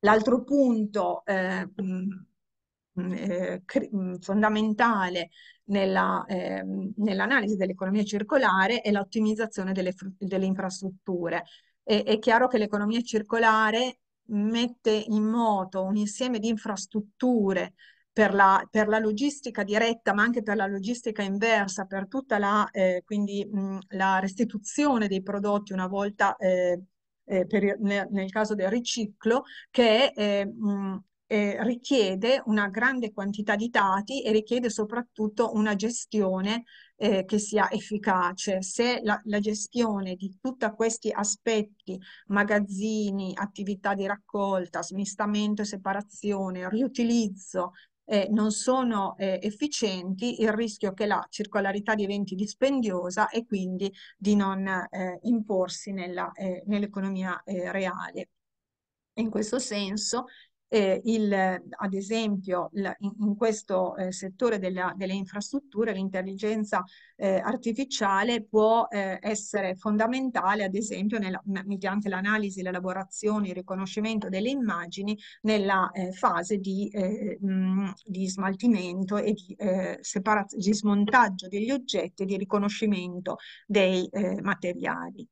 L'altro punto eh, eh, fondamentale eh, nell'analisi dell'economia circolare è l'ottimizzazione delle, delle, infrastrutture. E, è chiaro che l'economia circolare mette in moto un insieme di infrastrutture per la, per la, logistica diretta, ma anche per la logistica inversa, per tutta la, eh, quindi, mh, la restituzione dei prodotti una volta, eh, eh, per, nel, nel, caso del riciclo, che eh, mh, eh, richiede una grande quantità di dati e richiede soprattutto una gestione eh, che sia efficace. Se la, la gestione di tutti questi aspetti, magazzini, attività di raccolta, smistamento e separazione, riutilizzo eh, non sono eh, efficienti, il rischio che la circolarità diventi dispendiosa e quindi di non eh, imporsi eh, nell'economia nell eh, reale. In questo senso eh, il, ad esempio, la, in, in, questo eh, settore della, delle infrastrutture l'intelligenza eh, artificiale può eh, essere fondamentale, ad esempio, nella, mediante l'analisi, l'elaborazione, il riconoscimento delle immagini nella eh, fase di, mh, eh, di, smaltimento e di, di, smontaggio degli oggetti e di riconoscimento dei materiali.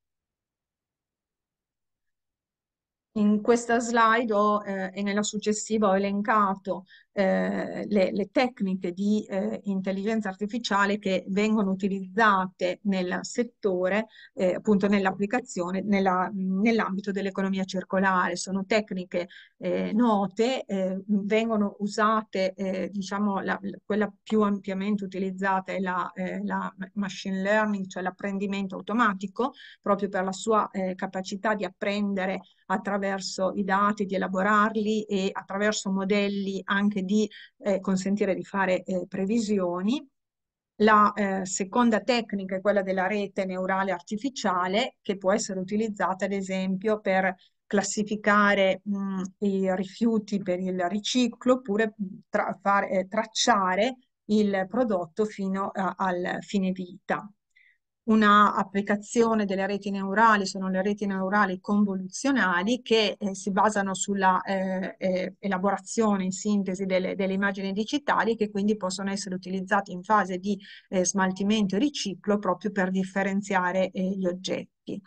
In questa slide eh, e nella successiva ho elencato eh, le, le, tecniche di eh, intelligenza artificiale che vengono utilizzate nel settore, eh, appunto nell'applicazione, nell'ambito nell dell'economia circolare. Sono tecniche eh, note, eh, vengono usate, eh, diciamo, la, quella più ampiamente utilizzata è la, la machine learning, cioè l'apprendimento automatico, proprio per la sua capacità di apprendere attraverso i dati, di elaborarli e attraverso modelli anche di eh, consentire di fare eh, previsioni. La eh, seconda tecnica è quella della rete neurale artificiale che può essere utilizzata ad esempio per classificare mh, mm, i rifiuti per il riciclo oppure mm, tra far, eh, tracciare il prodotto fino a, eh, al fine vita una applicazione delle reti neurali, sono le reti neurali convoluzionali che eh, si basano sulla eh, eh, elaborazione in sintesi delle, delle, immagini digitali che quindi possono essere utilizzate in fase di eh, smaltimento e riciclo proprio per differenziare eh, gli oggetti.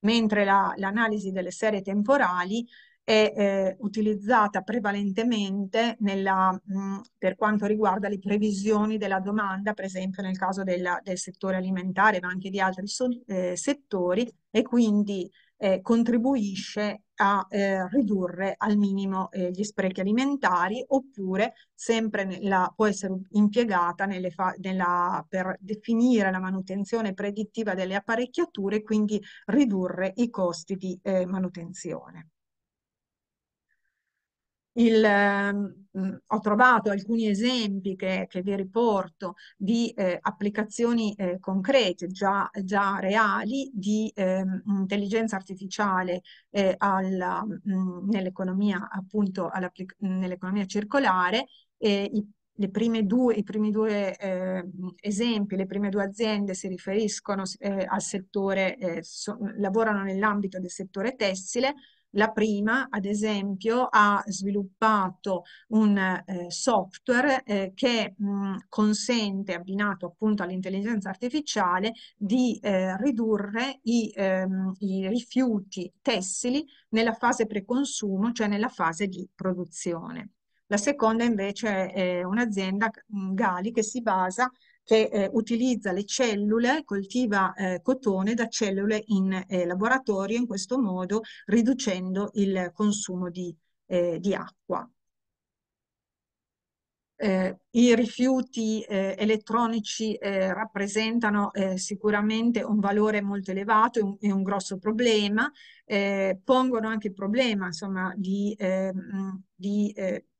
Mentre l'analisi la, delle serie temporali è eh, utilizzata prevalentemente nella, mh, mm, per quanto riguarda le previsioni della domanda, per esempio nel caso della, del settore alimentare, ma anche di altri so, eh, settori, e quindi eh, contribuisce a eh, ridurre al minimo eh, gli sprechi alimentari oppure sempre nella, può essere impiegata fa, nella, per definire la manutenzione predittiva delle apparecchiature e quindi ridurre i costi di eh, manutenzione. Il, ehm, mh, ho trovato alcuni esempi che, che vi riporto di eh, applicazioni eh, concrete, già, già, reali, di eh, intelligenza artificiale eh, nell'economia appunto nell'economia circolare. I, le prime due, I primi due ehm, esempi, le prime due aziende si riferiscono eh, al settore, eh, so, lavorano nell'ambito del settore tessile, la prima, ad esempio, ha sviluppato un eh, software eh, che mh, consente, abbinato appunto all'intelligenza artificiale, di eh, ridurre i, ehm, i rifiuti tessili nella fase preconsumo, cioè nella fase di produzione. La seconda invece è un'azienda Gali che si basa che eh, utilizza le cellule, coltiva eh, cotone da cellule in eh, laboratorio, in questo modo riducendo il consumo di, eh, di acqua. Eh, I rifiuti eh, elettronici eh, rappresentano eh, sicuramente un valore molto elevato e un, e un grosso problema, eh, pongono anche il problema insomma, di, di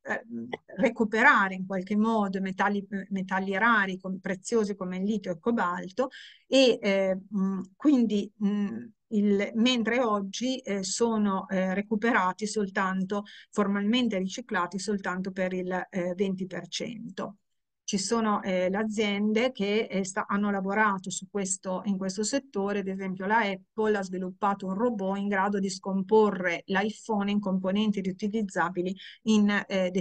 Ehm, recuperare in qualche modo metalli, eh, metalli rari come, preziosi come il litio e cobalto e eh, mh, quindi mh, il, mentre oggi eh, sono eh, recuperati soltanto formalmente riciclati soltanto per il 20%. Eh, ci sono eh, le aziende che eh, sta, hanno lavorato questo, in questo settore, ad esempio la Apple ha sviluppato un robot in grado di scomporre l'iPhone in componenti riutilizzabili in, eh,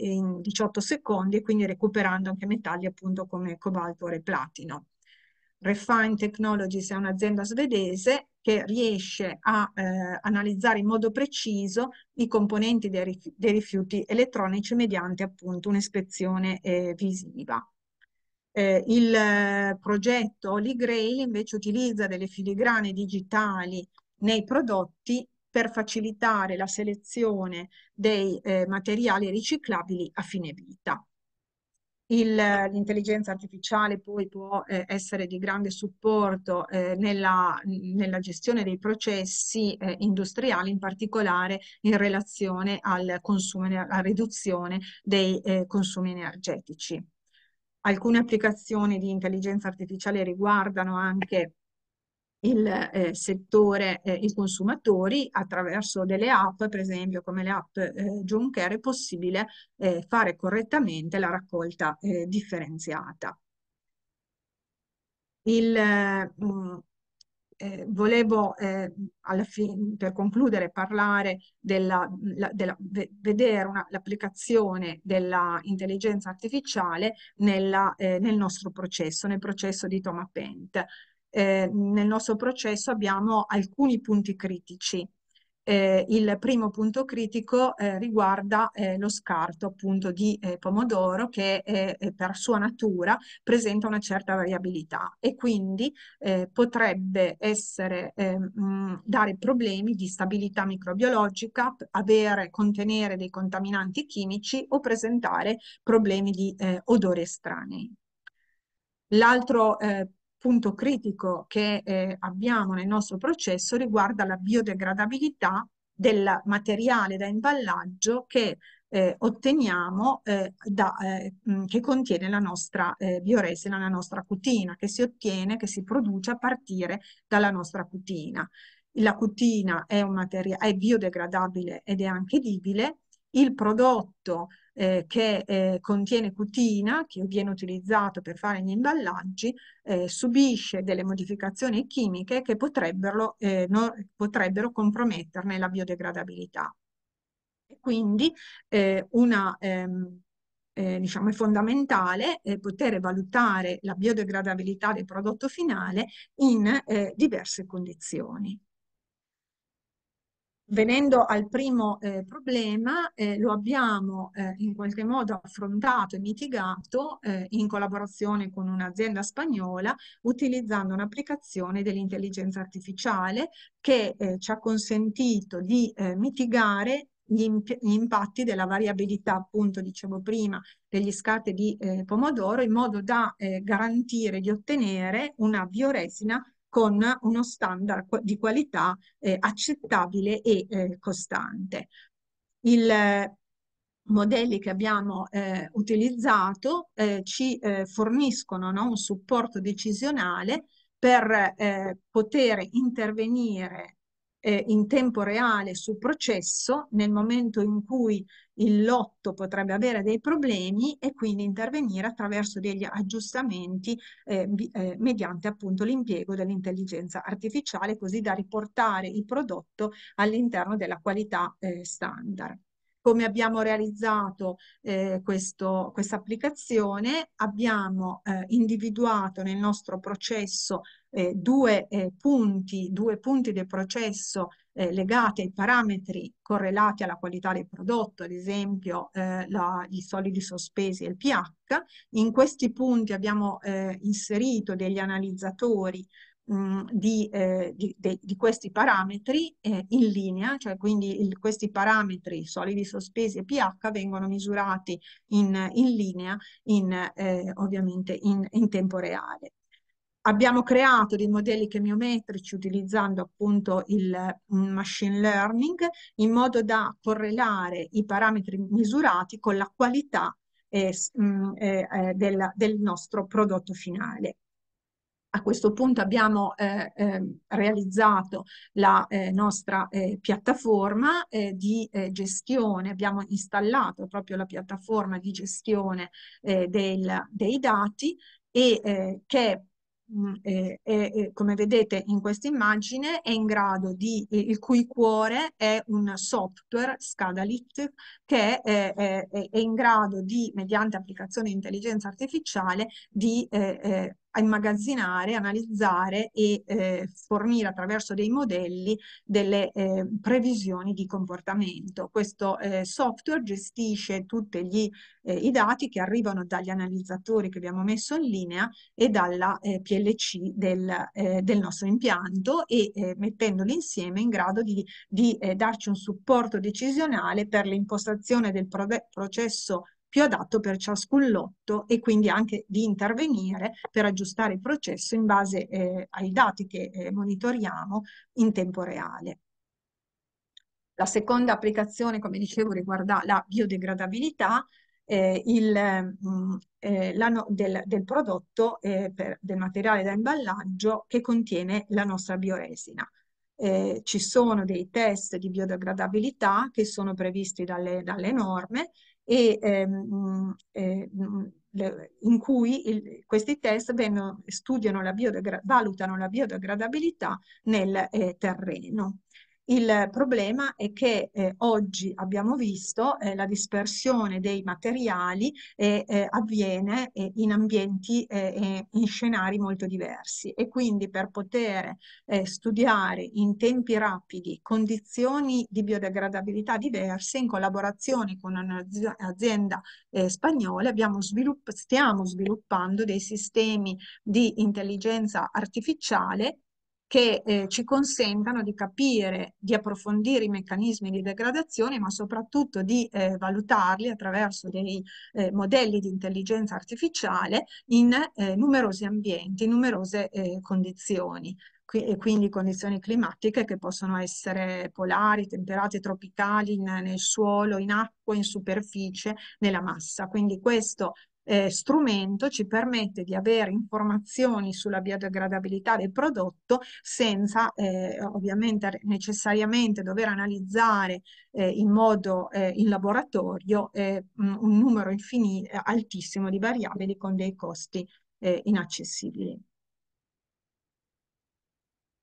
in 18 secondi e quindi recuperando anche metalli appunto come cobalto e platino. Refine Technologies è un'azienda svedese che riesce a eh, analizzare in modo preciso i componenti dei, rifi dei rifiuti elettronici mediante appunto un'ispezione eh, visiva. Eh, il eh, progetto Holy Grail invece utilizza delle filigrane digitali nei prodotti per facilitare la selezione dei eh, materiali riciclabili a fine vita. Il, l'intelligenza artificiale poi può eh, essere di grande supporto eh, nella, nella, gestione dei processi eh, industriali, in particolare in relazione al consumo, alla riduzione dei eh, consumi energetici. Alcune applicazioni di intelligenza artificiale riguardano anche il eh, settore, eh, i consumatori, attraverso delle app, per esempio come le app eh, John è possibile eh, fare correttamente la raccolta eh, differenziata. Il, mh, eh, mm, eh, volevo eh, alla fine, per concludere parlare della, la, della vedere l'applicazione dell'intelligenza artificiale nella, eh, nel nostro processo, nel processo di Thomas Pent eh, nel nostro processo abbiamo alcuni punti critici. Eh, il primo punto critico eh, riguarda eh, lo scarto appunto di eh, pomodoro che eh, eh, per sua natura presenta una certa variabilità e quindi potrebbe essere, mh, ehm, mm, dare problemi di stabilità microbiologica, avere, contenere dei contaminanti chimici o presentare problemi di odori estranei. L'altro eh, punto critico che eh, abbiamo nel nostro processo riguarda la biodegradabilità del materiale da imballaggio che eh, otteniamo eh, da, eh, che contiene la nostra eh, bioresina, la nostra cutina, che si ottiene, che si produce a partire dalla nostra cutina. La cutina è, è biodegradabile ed è anche edibile il prodotto eh, che eh, contiene cutina, che viene utilizzato per fare gli imballaggi, eh, subisce delle modificazioni chimiche che potrebbero, eh, no, potrebbero comprometterne la biodegradabilità. Quindi eh, una, ehm, eh, diciamo è fondamentale poter valutare la biodegradabilità del prodotto finale in diverse condizioni. Venendo al primo eh, problema, eh, lo abbiamo eh, in qualche modo affrontato e mitigato eh, in collaborazione con un'azienda spagnola utilizzando un'applicazione dell'intelligenza artificiale che eh, ci ha consentito di eh, mitigare gli, imp gli, impatti della variabilità, appunto, dicevo prima, degli scarti di pomodoro in modo da garantire di ottenere una bioresina con uno standard di qualità eh, accettabile e eh, costante. I eh, modelli che abbiamo eh, utilizzato eh, ci eh, forniscono no, un supporto decisionale per poter intervenire eh, in tempo reale sul processo nel momento in cui il lotto potrebbe avere dei problemi e quindi intervenire attraverso degli aggiustamenti eh, eh, mediante appunto l'impiego dell'intelligenza artificiale così da riportare il prodotto all'interno della qualità eh, standard come abbiamo realizzato eh, questa applicazione, abbiamo eh, individuato nel nostro processo eh, due, eh, punti, due, punti, del processo eh, legati ai parametri correlati alla qualità del prodotto, ad esempio eh, la, i solidi sospesi e il pH. In questi punti abbiamo eh, inserito degli analizzatori mh, mm, di, eh, di, de, di, questi parametri in linea, cioè quindi il, questi parametri solidi sospesi e pH vengono misurati in, in linea in, ovviamente in, in tempo reale. Abbiamo creato dei modelli chemiometrici utilizzando appunto il machine learning in modo da correlare i parametri misurati con la qualità eh, mm, eh, eh, del, del nostro prodotto finale. A questo punto abbiamo eh, eh, realizzato la eh, nostra eh, piattaforma eh, di gestione, abbiamo installato proprio la piattaforma di gestione del, dei dati e che Mm, e, e, come vedete in questa immagine è in grado di, il cui cuore è un software SCADALIT che eh, è, è, in grado di, mediante applicazione di intelligenza artificiale, di eh, eh, immagazzinare, analizzare e eh, fornire attraverso dei modelli delle eh, previsioni di comportamento. Questo eh, software gestisce tutti gli, eh, i dati che arrivano dagli analizzatori che abbiamo messo in linea e dalla eh, PLC del, del, nostro impianto e mettendoli insieme è in grado di, di darci un supporto decisionale per l'impostazione valutazione del pro processo più adatto per ciascun lotto e quindi anche di intervenire per aggiustare il processo in base eh, ai dati che eh, monitoriamo in tempo reale. La seconda applicazione, come dicevo, riguarda la biodegradabilità eh, il, mh, mm, eh, del, del, prodotto, eh, per, del materiale da imballaggio che contiene la nostra bioresina eh, ci sono dei test di biodegradabilità che sono previsti dalle, dalle norme e ehm, ehm, in cui il, questi test vengono, studiano la valutano la biodegradabilità nel eh, terreno. Il problema è che eh, oggi abbiamo visto eh, la dispersione dei materiali eh, avviene eh, in ambienti eh, e in scenari molto diversi e quindi per poter eh, studiare in tempi rapidi condizioni di biodegradabilità diverse in collaborazione con un'azienda spagnola svilupp stiamo sviluppando dei sistemi di intelligenza artificiale che eh, ci consentano di capire, di approfondire i meccanismi di degradazione, ma soprattutto di eh, valutarli attraverso dei eh, modelli di intelligenza artificiale in eh, numerosi ambienti, in numerose eh, condizioni e quindi condizioni climatiche che possono essere polari, temperate, tropicali, in, nel suolo, in acqua, in superficie, nella massa. Quindi questo eh, strumento ci permette di avere informazioni sulla biodegradabilità del prodotto senza eh, ovviamente necessariamente dover analizzare eh, in modo eh, in laboratorio eh, un numero infinito, eh, altissimo di variabili con dei costi inaccessibili.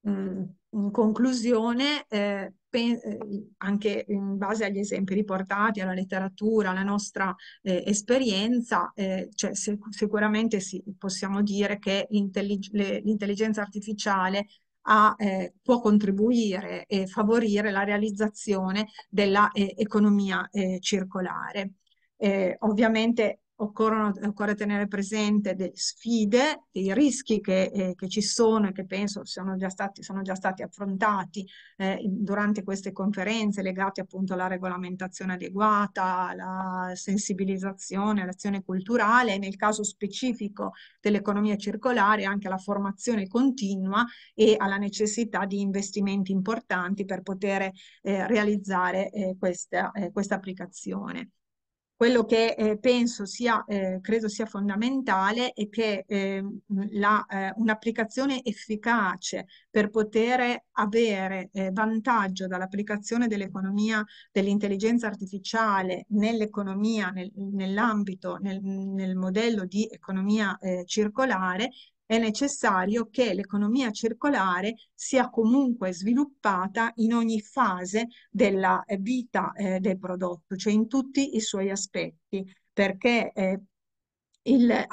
Mm in conclusione, eh, Ehm, anche in base agli esempi riportati, alla letteratura, alla nostra eh, esperienza, eh, cioè, se, sicuramente sì, possiamo dire che l'intelligenza artificiale a, eh, può contribuire e favorire la realizzazione dell'economia eh, eh, circolare. Eh, ovviamente occorrono, occorre tenere presente delle sfide, dei rischi che, eh, che, ci sono e che penso sono già stati, sono già stati affrontati eh, durante queste conferenze legati appunto alla regolamentazione adeguata, alla sensibilizzazione, all'azione culturale e nel caso specifico dell'economia circolare anche alla formazione continua e alla necessità di investimenti importanti per poter eh, realizzare eh, questa, eh, questa applicazione. Quello che eh, penso sia, eh, credo sia fondamentale è che ehm, eh, un'applicazione efficace per poter avere eh, vantaggio dall'applicazione dell'economia, dell'intelligenza artificiale nell'economia, nel, nell'ambito, nel, nel, modello di economia eh, circolare, è necessario che l'economia circolare sia comunque sviluppata in ogni fase della eh, vita eh, del prodotto, cioè in tutti i suoi aspetti, perché eh, il,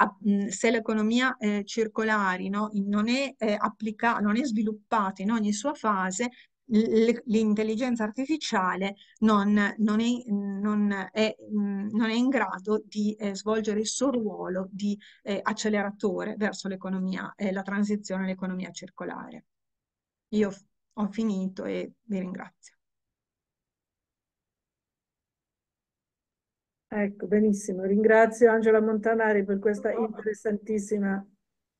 se l'economia eh, circolare no, non, è, eh, applica- non è sviluppata in ogni sua fase, l'intelligenza artificiale non, non, è, non, è, non, è, in grado di eh, svolgere il suo ruolo di eh, acceleratore verso l'economia, eh, la transizione all'economia circolare. Io ho finito e vi ringrazio. Ecco, benissimo. Ringrazio Angela Montanari per questa interessantissima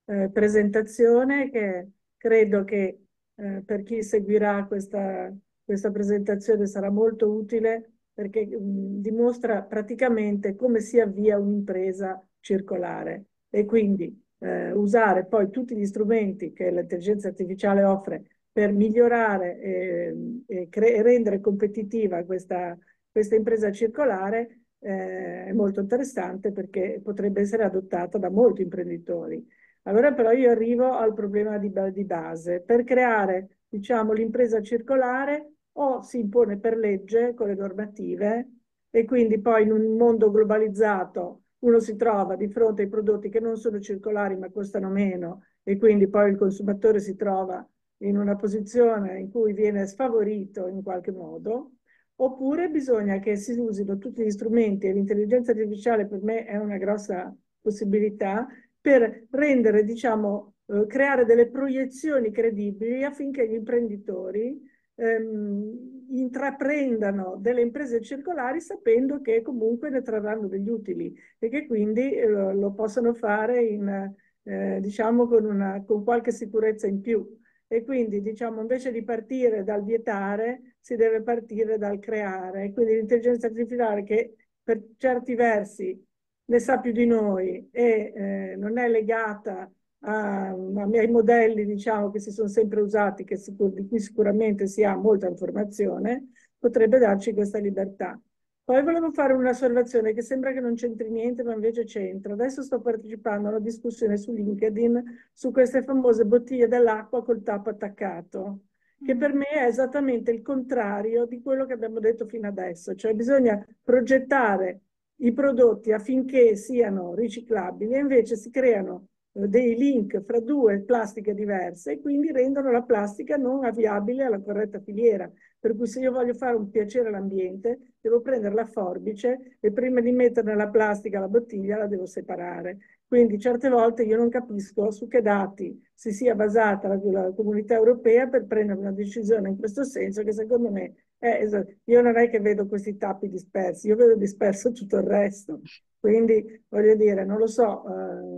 eh, presentazione che credo che eh, per chi seguirà questa, questa, presentazione sarà molto utile perché mh, mm, dimostra praticamente come si avvia un'impresa circolare e quindi eh, usare poi tutti gli strumenti che l'intelligenza artificiale offre per migliorare ehm, e, e, e rendere competitiva questa, questa impresa circolare eh, è molto interessante perché potrebbe essere adottata da molti imprenditori. Allora però io arrivo al problema di, di base. Per creare diciamo, l'impresa circolare o si impone per legge con le normative e quindi poi in un mondo globalizzato uno si trova di fronte ai prodotti che non sono circolari ma costano meno e quindi poi il consumatore si trova in una posizione in cui viene sfavorito in qualche modo, oppure bisogna che si usino tutti gli strumenti e l'intelligenza artificiale per me è una grossa possibilità per rendere, diciamo, eh, creare delle proiezioni credibili affinché gli imprenditori ehm, intraprendano delle imprese circolari sapendo che comunque ne trarranno degli utili e che quindi eh, lo, possano fare in, eh, diciamo, con, una, con qualche sicurezza in più. E quindi, diciamo, invece di partire dal vietare, si deve partire dal creare. Quindi l'intelligenza artificiale che per certi versi ne sa più di noi e eh, non è legata a, ai modelli diciamo, che si sono sempre usati, sicur di cui sicuramente si ha molta informazione, potrebbe darci questa libertà. Poi volevo fare un'osservazione che sembra che non c'entri niente, ma invece c'entra. Adesso sto partecipando a una discussione su LinkedIn su queste famose bottiglie dell'acqua col tappo attaccato, che mm. per me è esattamente il contrario di quello che abbiamo detto fino adesso. Cioè bisogna progettare i prodotti affinché siano riciclabili e invece si creano eh, dei link fra due plastiche diverse e quindi rendono la plastica non avviabile alla corretta filiera. Per cui se io voglio fare un piacere all'ambiente, devo prendere la forbice e prima di mettere nella plastica la bottiglia la devo separare. Quindi certe volte io non capisco su che dati si sia basata la, la comunità europea per prendere una decisione in questo senso che secondo me eh, esatto. Io non è che vedo questi tappi dispersi, io vedo disperso tutto il resto. Quindi voglio dire, non lo so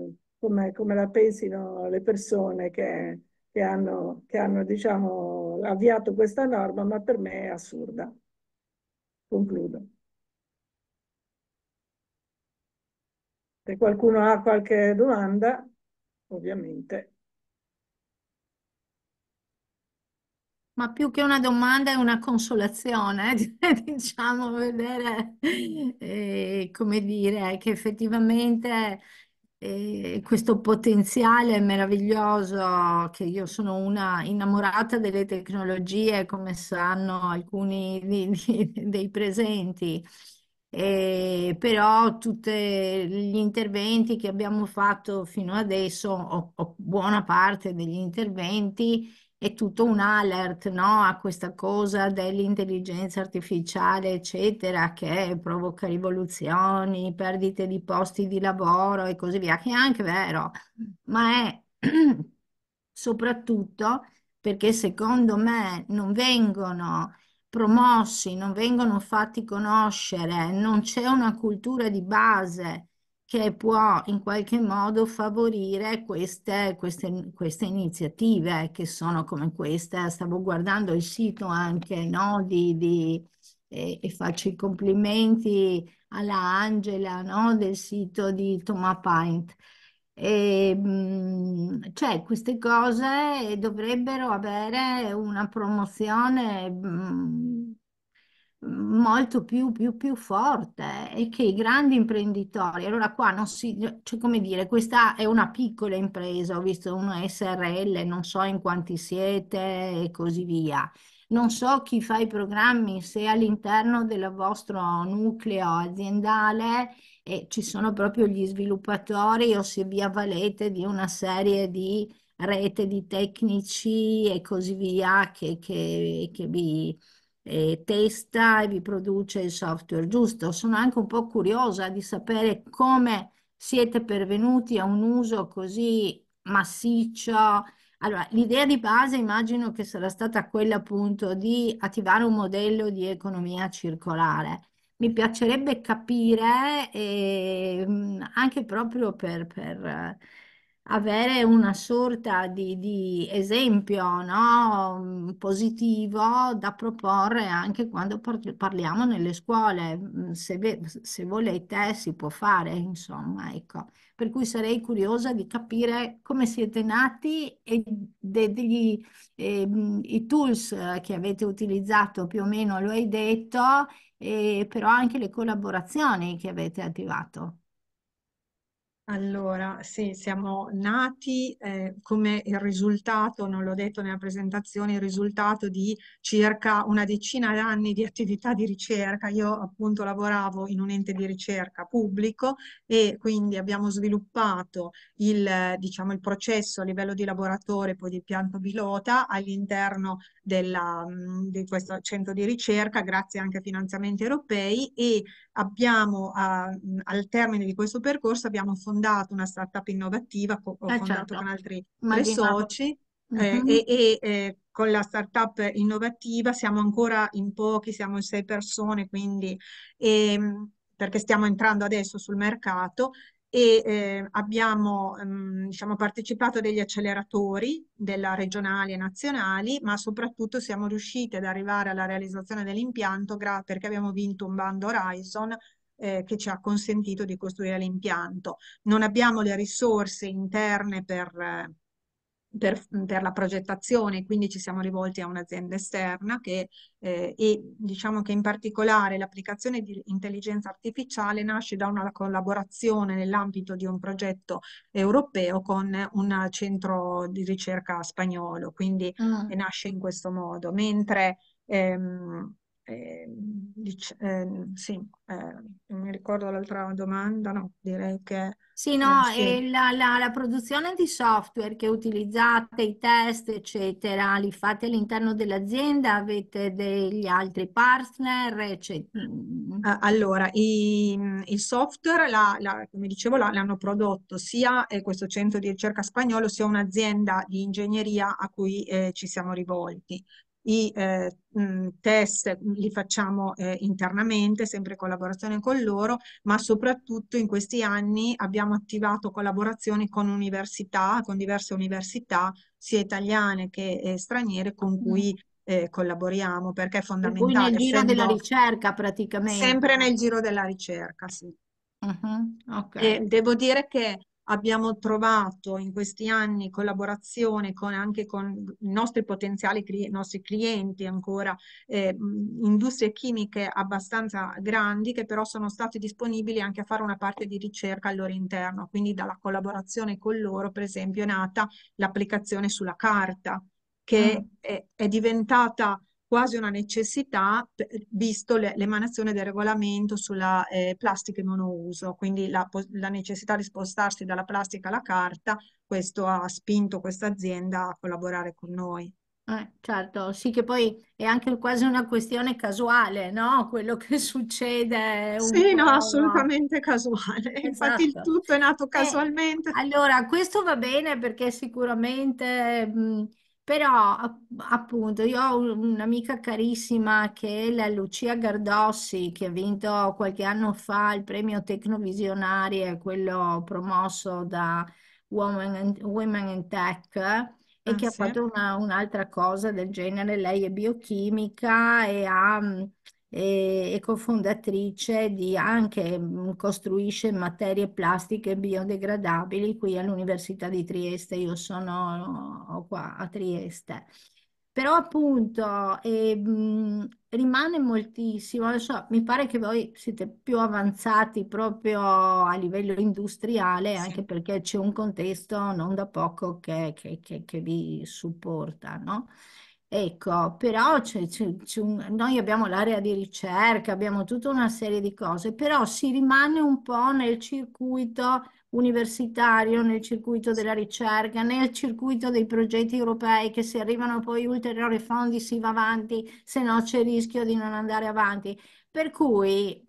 eh, come, la pensino le persone che, che hanno, che hanno diciamo, avviato questa norma, ma per me è assurda. Concludo. Se qualcuno ha qualche domanda, ovviamente. Ma più che una domanda è una consolazione, diciamo, vedere, eh, come dire, che effettivamente eh, questo potenziale meraviglioso, che io sono una innamorata delle tecnologie, come sanno alcuni di, di, dei presenti, eh, però tutti gli interventi che abbiamo fatto fino adesso, o, o buona parte degli interventi, è tutto un alert no? a questa cosa dell'intelligenza artificiale, eccetera, che provoca rivoluzioni, perdite di posti di lavoro e così via, che è anche vero, ma è soprattutto perché secondo me non vengono promossi, non vengono fatti conoscere, non c'è una cultura di base che può in qualche modo favorire queste, queste, queste iniziative eh, che sono come questa. Stavo guardando il sito anche no, di, di, e, e, faccio i complimenti alla Angela no, del sito di Thomas Pint. E, mm, cioè, queste cose dovrebbero avere una promozione mm, molto più, più, più forte e che i grandi imprenditori, allora qua non si, cioè come dire, questa è una piccola impresa, ho visto uno SRL, non so in quanti siete e così via. Non so chi fa i programmi, se all'interno del vostro nucleo aziendale eh, ci sono proprio gli sviluppatori o se vi avvalete di una serie di rete di tecnici e così via che, che, che vi eh, testa e vi produce il software giusto. Sono anche un po' curiosa di sapere come siete pervenuti a un uso così massiccio. Allora, l'idea di base immagino che sarà stata quella appunto di attivare un modello di economia circolare. Mi piacerebbe capire, eh, anche proprio per, per avere una sorta di, di esempio no? Mm, positivo da proporre anche quando parliamo nelle scuole. Mm, se, se, volete si può fare, insomma, ecco. Per cui sarei curiosa di capire come siete nati e degli, eh, i tools che avete utilizzato, più o meno lo hai detto, e, però anche le collaborazioni che avete attivato. Allora, sì, siamo nati eh, come il risultato, non l'ho detto nella presentazione, il risultato di circa una decina d'anni di attività di ricerca. Io appunto lavoravo in un ente di ricerca pubblico e quindi abbiamo sviluppato il, eh, diciamo, il processo a livello di laboratorio e poi di pianto pilota all'interno mm, di questo centro di ricerca grazie anche a finanziamenti europei e abbiamo a, al termine di questo percorso abbiamo fondato una startup innovativa, co- ho eh fondato certo. con altri tre soci eh, mm-hmm. eh, e, e con la startup innovativa siamo ancora in pochi, siamo in sei persone, quindi ehm, perché stiamo entrando adesso sul mercato e eh, abbiamo mh, ehm, diciamo, partecipato a degli acceleratori della regionali e nazionali, ma soprattutto siamo riusciti ad arrivare alla realizzazione dell'impianto perché abbiamo vinto un bando Horizon eh, che ci ha consentito di costruire l'impianto. Non abbiamo le risorse interne per... Eh, per, per, la progettazione, quindi ci siamo rivolti a un'azienda esterna che, eh, e diciamo che in particolare l'applicazione di intelligenza artificiale nasce da una collaborazione nell'ambito di un progetto europeo con un centro di ricerca spagnolo, quindi mm. nasce in questo modo, mentre ehm, Ehm, ehm, eh, dic- eh, sì, mi ricordo l'altra domanda, no, direi che... Sì, no, eh, sì. Eh, la, la, la, produzione di software che utilizzate, i test, eccetera, li fate all'interno dell'azienda, avete degli altri partner, eccetera? Mm. Eh, allora, i, il software, la, come dicevo, l'hanno prodotto sia questo centro di ricerca spagnolo, sia un'azienda di ingegneria a cui eh, ci siamo rivolti i eh, mh, mm, test li facciamo eh, internamente, sempre in collaborazione con loro, ma soprattutto in questi anni abbiamo attivato collaborazioni con università, con diverse università, sia italiane che eh, straniere, con mm. cui eh, collaboriamo perché è fondamentale. Per nel giro della ricerca praticamente. Sempre nel giro della ricerca, sì. Uh -huh, okay. devo dire che abbiamo trovato in questi anni collaborazione con, anche con i nostri potenziali i nostri clienti ancora, eh, industrie chimiche abbastanza grandi che però sono stati disponibili anche a fare una parte di ricerca al loro interno, quindi dalla collaborazione con loro per esempio è nata l'applicazione sulla carta che mm. è, è diventata quasi una necessità visto l'emanazione del regolamento sulla eh, plastica monouso, quindi la, la, necessità di spostarsi dalla plastica alla carta, questo ha spinto questa azienda a collaborare con noi. Eh, certo, sì che poi è anche quasi una questione casuale, no? Quello che succede. Sì, no, assolutamente no? casuale. Esatto. Infatti il esatto. tutto è nato eh, casualmente. Eh, allora, questo va bene perché sicuramente... Mh, mm, però appunto io ho un'amica carissima che è la Lucia Gardossi che ha vinto qualche anno fa il premio Tecnovisionari, quello promosso da Women, and, Women in Tech e ah, che sì. ha fatto una, un'altra cosa del genere. Lei è biochimica e ha e, e cofondatrice di anche mh, mm, costruisce materie plastiche biodegradabili qui all'Università di Trieste, io sono qua a Trieste. Però appunto eh, mh, mm, rimane moltissimo, adesso mi pare che voi siete più avanzati proprio a livello industriale, anche perché c'è un contesto non da poco che, che, che, che vi supporta, no? Ecco, però c'è, c'è, c'è un, noi abbiamo l'area di ricerca, abbiamo tutta una serie di cose, però si rimane un po' nel circuito universitario, nel circuito della ricerca, nel circuito dei progetti europei che se arrivano poi ulteriori fondi si va avanti, se no c'è il rischio di non andare avanti. Per cui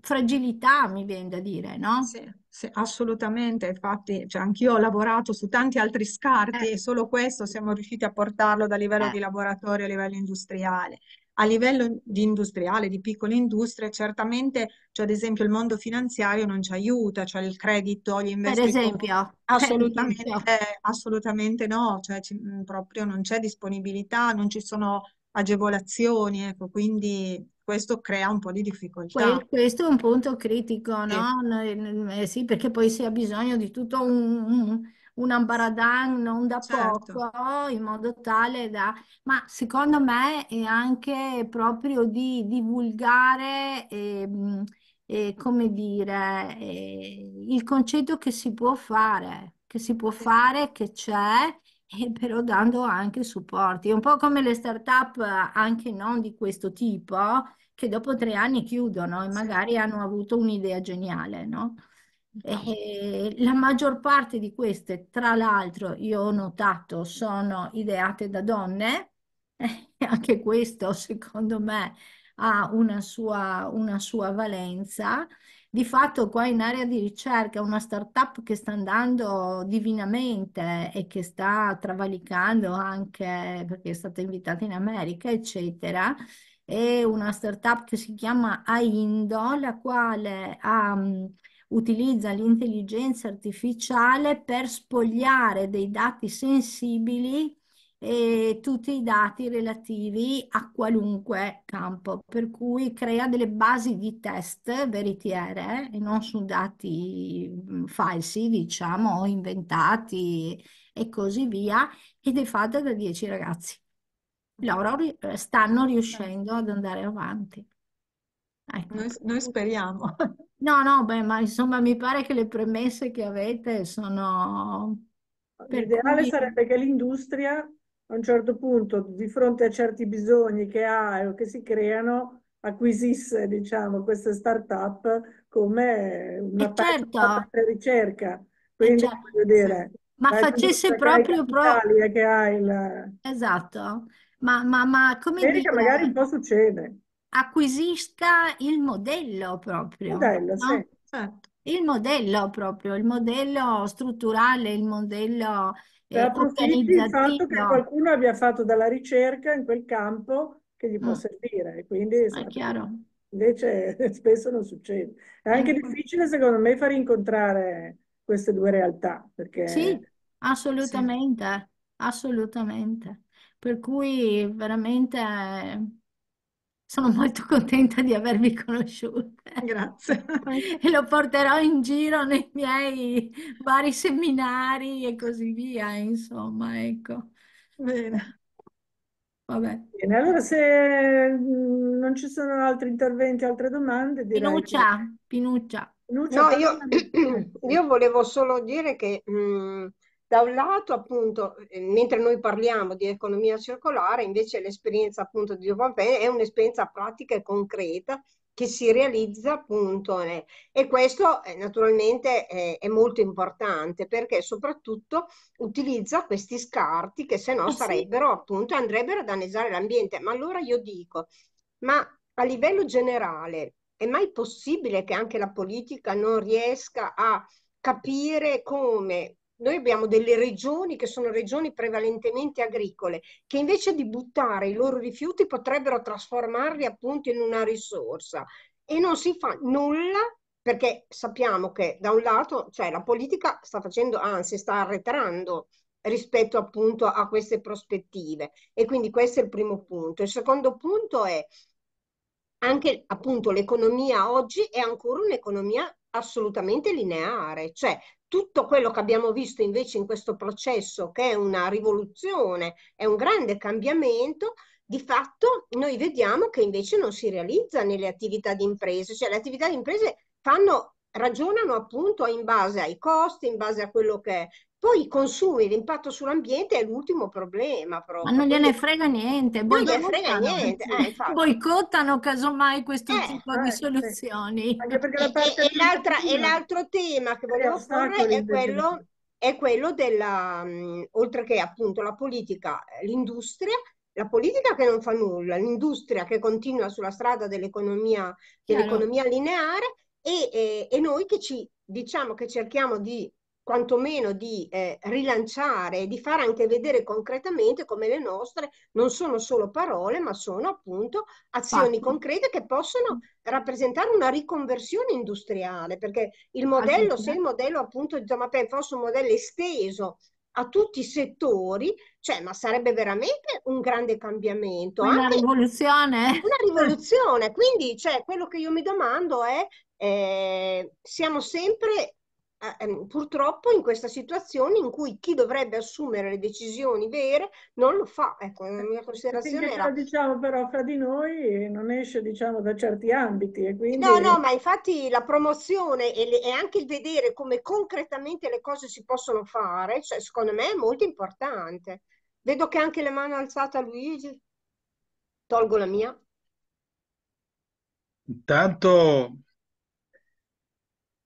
fragilità mi viene da dire, no? Sì. Se, assolutamente, infatti cioè, anch'io ho lavorato su tanti altri scarti eh. e solo questo siamo riusciti a portarlo da livello eh. di laboratorio a livello industriale. A livello di industriale, di piccole industrie, certamente, cioè, ad esempio, il mondo finanziario non ci aiuta, cioè il credito, gli investimenti. Per esempio, assolutamente, eh, assolutamente no, cioè ci, proprio non c'è disponibilità, non ci sono agevolazioni, ecco, quindi questo crea un po' di difficoltà. questo è un punto critico, no? Sì, sì perché poi si ha bisogno di tutto un, un ambaradan non da certo. poco, in modo tale da... Ma secondo me è anche proprio di divulgare... E, ehm, e, come dire, il concetto che si può fare, che si può fare, che c'è, però dando anche supporti. È Un po' come le start-up anche non di questo tipo, che dopo tre anni chiudono e magari hanno avuto un'idea geniale, no? E esatto. la maggior parte di queste, tra l'altro, io ho notato, sono ideate da donne, e anche questo secondo me ha una sua, una sua valenza. Di fatto qua in area di ricerca una startup che sta andando divinamente e che sta travalicando anche perché è stata invitata in America, eccetera, è una startup che si chiama Aindo, la quale ha, ehm, utilizza l'intelligenza artificiale per spogliare dei dati sensibili e tutti i dati relativi a qualunque campo, per cui crea delle basi di test veritiere e non su dati falsi, diciamo, inventati e così via, ed è fatta da 10 ragazzi loro ri- eh, stanno riuscendo ad andare avanti. Ecco. Noi, noi, speriamo. No, no, beh, ma insomma mi pare che le premesse che avete sono... L'ideale cui... sarebbe che l'industria a un certo punto, di fronte a certi bisogni che ha o che si creano, acquisisse, diciamo, queste start-up come una, e parte, certo. di ricerca. Quindi, certo. voglio dire... Ma facesse proprio... Pro... Che hai il... Esatto ma, ma, ma come Vedi dico, magari un po' succede. Acquisisca il modello proprio. Modello, no? sì, certo. Il modello proprio, il modello strutturale, il modello eh, organizzativo. Il fatto che qualcuno abbia fatto della ricerca in quel campo che gli può mm. servire. Quindi, è ah, stato... chiaro. Invece spesso non succede. È anche ecco. difficile, secondo me, far incontrare queste due realtà. Perché... Sì, assolutamente, sì. assolutamente. Per cui veramente sono molto contenta di avervi conosciuta. Grazie. E lo porterò in giro nei miei vari seminari e così via, insomma, ecco. Bene. Vabbè. Bene, allora se mm, non ci sono altri interventi, altre domande, direi Pinuccia, che... Pinuccia. Pinuccia no, io, io, volevo solo dire che mh, mm, da un lato, appunto, eh, mentre noi parliamo di economia circolare, invece l'esperienza appunto di Giovanni è un'esperienza pratica e concreta che si realizza appunto eh, e questo eh, naturalmente eh, è, molto importante perché soprattutto utilizza questi scarti che se no sarebbero sì. appunto andrebbero a danneggiare l'ambiente ma allora io dico ma a livello generale è mai possibile che anche la politica non riesca a capire come noi abbiamo delle regioni che sono regioni prevalentemente agricole, che invece di buttare i loro rifiuti potrebbero trasformarli appunto in una risorsa e non si fa nulla perché sappiamo che da un lato cioè, la politica sta facendo, anzi sta arretrando rispetto appunto a queste prospettive e quindi questo è il primo punto. Il secondo punto è anche appunto l'economia oggi è ancora un'economia assolutamente lineare, cioè tutto quello che abbiamo visto invece in questo processo, che è una rivoluzione, è un grande cambiamento, di fatto noi vediamo che invece non si realizza nelle attività di imprese, cioè le attività di imprese fanno, ragionano appunto in base ai costi, in base a quello che poi i consumi, l'impatto sull'ambiente è l'ultimo problema proprio. Ma non gliene frega niente, boicottano, frega niente. Eh, boicottano casomai questo eh, tipo eh, di soluzioni. Sì. La e, e, e, l'altro tema che volevo porre è quello, è quello della, mh, oltre che appunto la politica, eh, l'industria, la politica che non fa nulla, l'industria che continua sulla strada dell'economia, dell'economia lineare e, e noi che ci diciamo che cerchiamo di quantomeno di eh, rilanciare di far anche vedere concretamente come le nostre non sono solo parole, ma sono appunto azioni Fatti. concrete che possono rappresentare una riconversione industriale, perché il modello, se il modello appunto di Tomapen fosse un modello esteso a tutti i settori, cioè, ma sarebbe veramente un grande cambiamento. Una anche rivoluzione. Una rivoluzione. Quindi, cioè, quello che io mi domando è, eh, siamo sempre Ehm, purtroppo in questa situazione in cui chi dovrebbe assumere le decisioni vere non lo fa. Ecco, la mia eh, considerazione era... Però, diciamo però fra di noi non esce diciamo da certi ambiti e quindi... No, no, ma infatti la promozione e, le, e anche il vedere come concretamente le cose si possono fare, cioè, secondo me è molto importante. Vedo che anche la mano alzata Luigi. Tolgo la mia. Intanto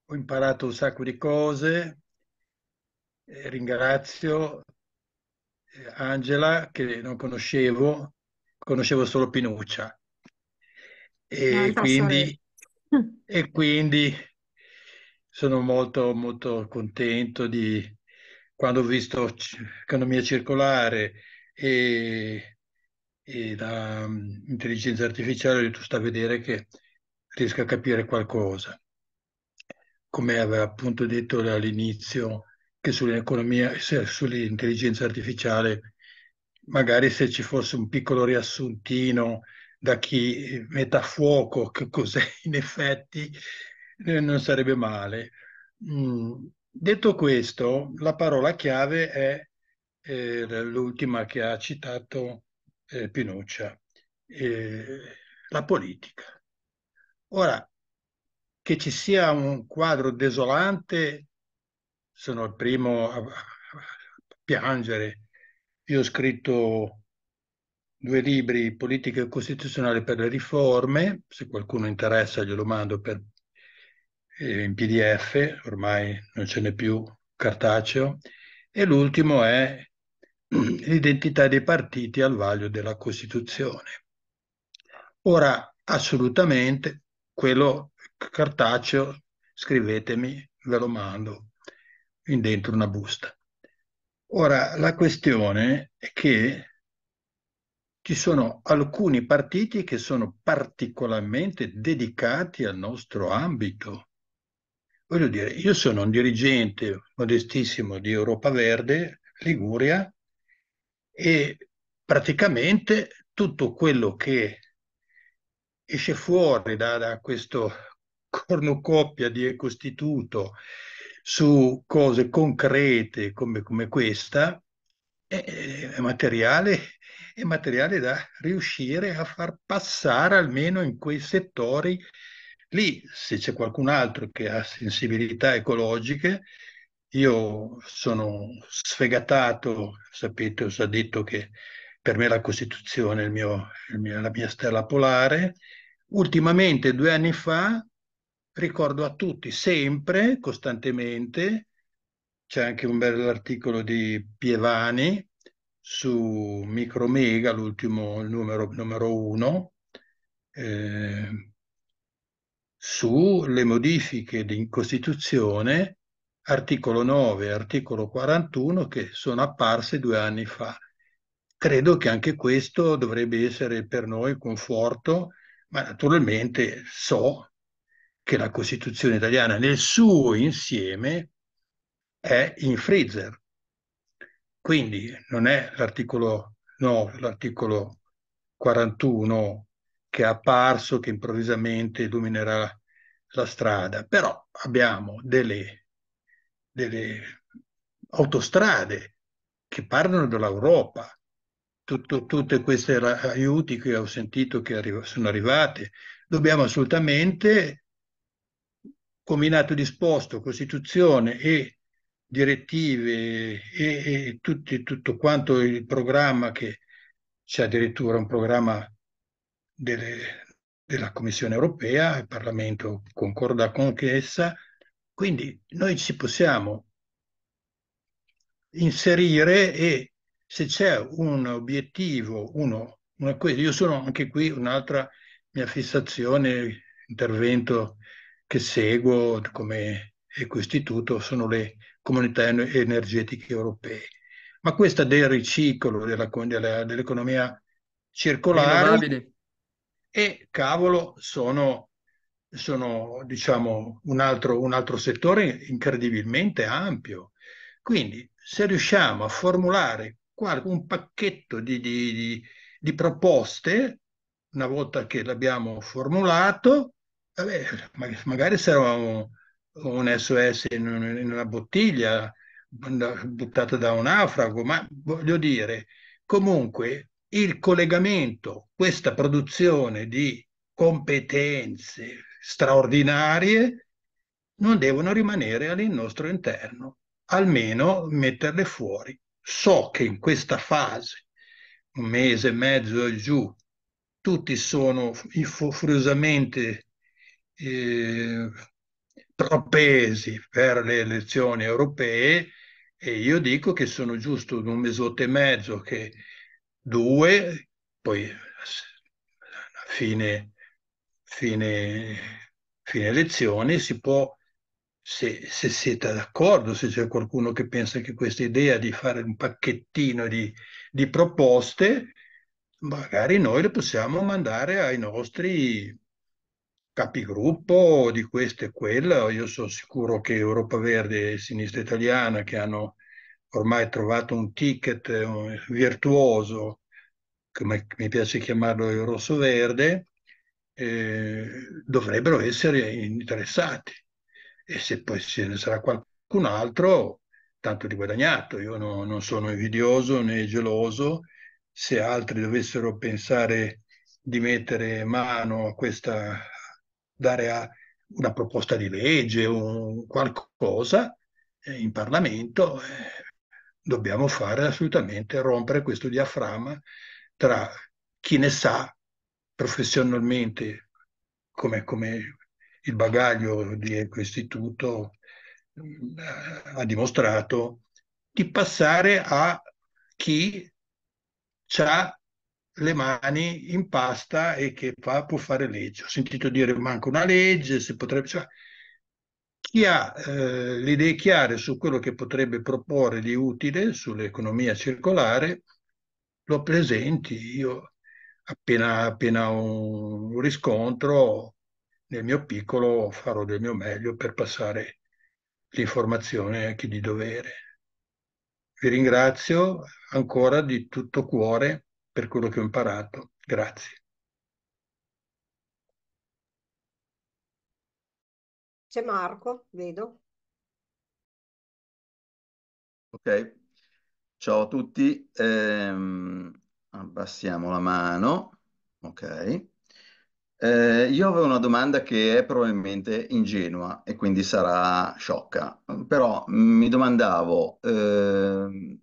ho imparato un sacco di cose, eh, ringrazio eh, Angela che non conoscevo, conoscevo solo Pinuccia. E quindi, e quindi, sono molto, molto contento di quando ho visto economia circolare e, e la um, intelligenza artificiale, tu sta a vedere che riesco a capire qualcosa come aveva appunto detto all'inizio, che sull'economia, sull'intelligenza artificiale, magari se ci fosse un piccolo riassuntino da chi mette a fuoco che cos'è in effetti, eh, non sarebbe male. Mm, detto questo, la parola chiave è eh, l'ultima che ha citato eh, Pinuccia, eh, la politica. Ora, che ci sia un quadro desolante, sono il primo a, piangere. Io ho scritto due libri, Politica e Costituzionale per le riforme, se qualcuno interessa glielo mando per, eh, in PDF, ormai non ce n'è più cartaceo, e l'ultimo è l'identità dei partiti al vaglio della Costituzione. Ora, assolutamente, quello cartaceo, scrivetemi, ve lo mando in dentro una busta. Ora, la questione è che ci sono alcuni partiti che sono particolarmente dedicati al nostro ambito. Voglio dire, io sono un dirigente modestissimo di Europa Verde, Liguria, e praticamente tutto quello che esce fuori da, da questo cornucopia di Ecostituto su cose concrete come, come questa è, è, materiale, è materiale da riuscire a far passare almeno in quei settori lì, se c'è qualcun altro che ha sensibilità ecologiche, io sono sfegatato, sapete, ho già detto che per me la Costituzione è il mio, il mio, la mia stella polare. Ultimamente, due anni fa, ricordo a tutti sempre, costantemente, c'è anche un bel articolo di Pievani su Micromega, l'ultimo numero, numero uno, eh, sulle modifiche di Costituzione, articolo 9 e articolo 41, che sono apparse due anni fa. Credo che anche questo dovrebbe essere per noi conforto, ma naturalmente so che la Costituzione italiana nel suo insieme è in freezer. Quindi non è l'articolo 9, l'articolo 41 che è apparso, che improvvisamente illuminerà la strada, però abbiamo delle, delle autostrade che parlano dell'Europa, tutto, tutte queste aiuti che ho sentito che arrivo, sono arrivate. Dobbiamo assolutamente combinato disposto, Costituzione e direttive e, e tutti, tutto quanto il programma che c'è addirittura un programma delle, della Commissione europea, il Parlamento concorda con essa, quindi noi ci possiamo inserire e se c'è un obiettivo, uno, una cosa, io sono anche qui un'altra mia fissazione, intervento che seguo come ecoistituto sono le comunità energetiche europee. Ma questa del riciclo della, della, dell'economia circolare e cavolo sono, sono diciamo, un, altro, un altro settore incredibilmente ampio. Quindi se riusciamo a formulare un pacchetto di, di, di, di proposte, una volta che l'abbiamo formulato, magari sarà eh, un, SOS in, in, una bottiglia buttata da un naufrago, ma voglio dire, comunque il collegamento, questa produzione di competenze straordinarie non devono rimanere al nostro interno, almeno metterle fuori. So che in questa fase, un mese e mezzo e giù, tutti sono furiosamente eh, propesi per le elezioni europee e io dico che sono giusto un mesetto e mezzo che due, poi a fine, fine, fine lezione si può, se, se siete d'accordo, se c'è qualcuno che pensa che questa idea di fare un pacchettino di, di proposte, magari noi le possiamo mandare ai nostri capigruppo di questo e quello. Io sono sicuro che Europa Verde e Sinistra Italiana, che hanno ormai trovato un ticket eh, virtuoso, come mi piace chiamarlo il rosso verde, eh, dovrebbero essere interessati. E se poi ce ne sarà qualcun altro, tanto di guadagnato. Io no, non sono invidioso né geloso. Se altri dovessero pensare di mettere mano a questa dare a una proposta di legge o qualcosa eh, in Parlamento, eh, dobbiamo fare assolutamente rompere questo diaframma tra chi ne sa professionalmente come, come il bagaglio di questo istituto mm, ha dimostrato, di passare a chi ha le mani in pasta e che fa, può fare legge. Ho sentito dire manca una legge, si potrebbe... Cioè, chi ha eh, le idee chiare su quello che potrebbe proporre di utile sull'economia circolare, lo presenti. Io appena, appena un riscontro nel mio piccolo farò del mio meglio per passare l'informazione a chi di dovere. Vi ringrazio ancora di tutto cuore per quello che ho imparato. Grazie. C'è Marco, vedo. Ok, ciao a tutti. Ehm, abbassiamo la mano. Ok. Eh, io avevo una domanda che è probabilmente ingenua e quindi sarà sciocca, però mi domandavo, eh,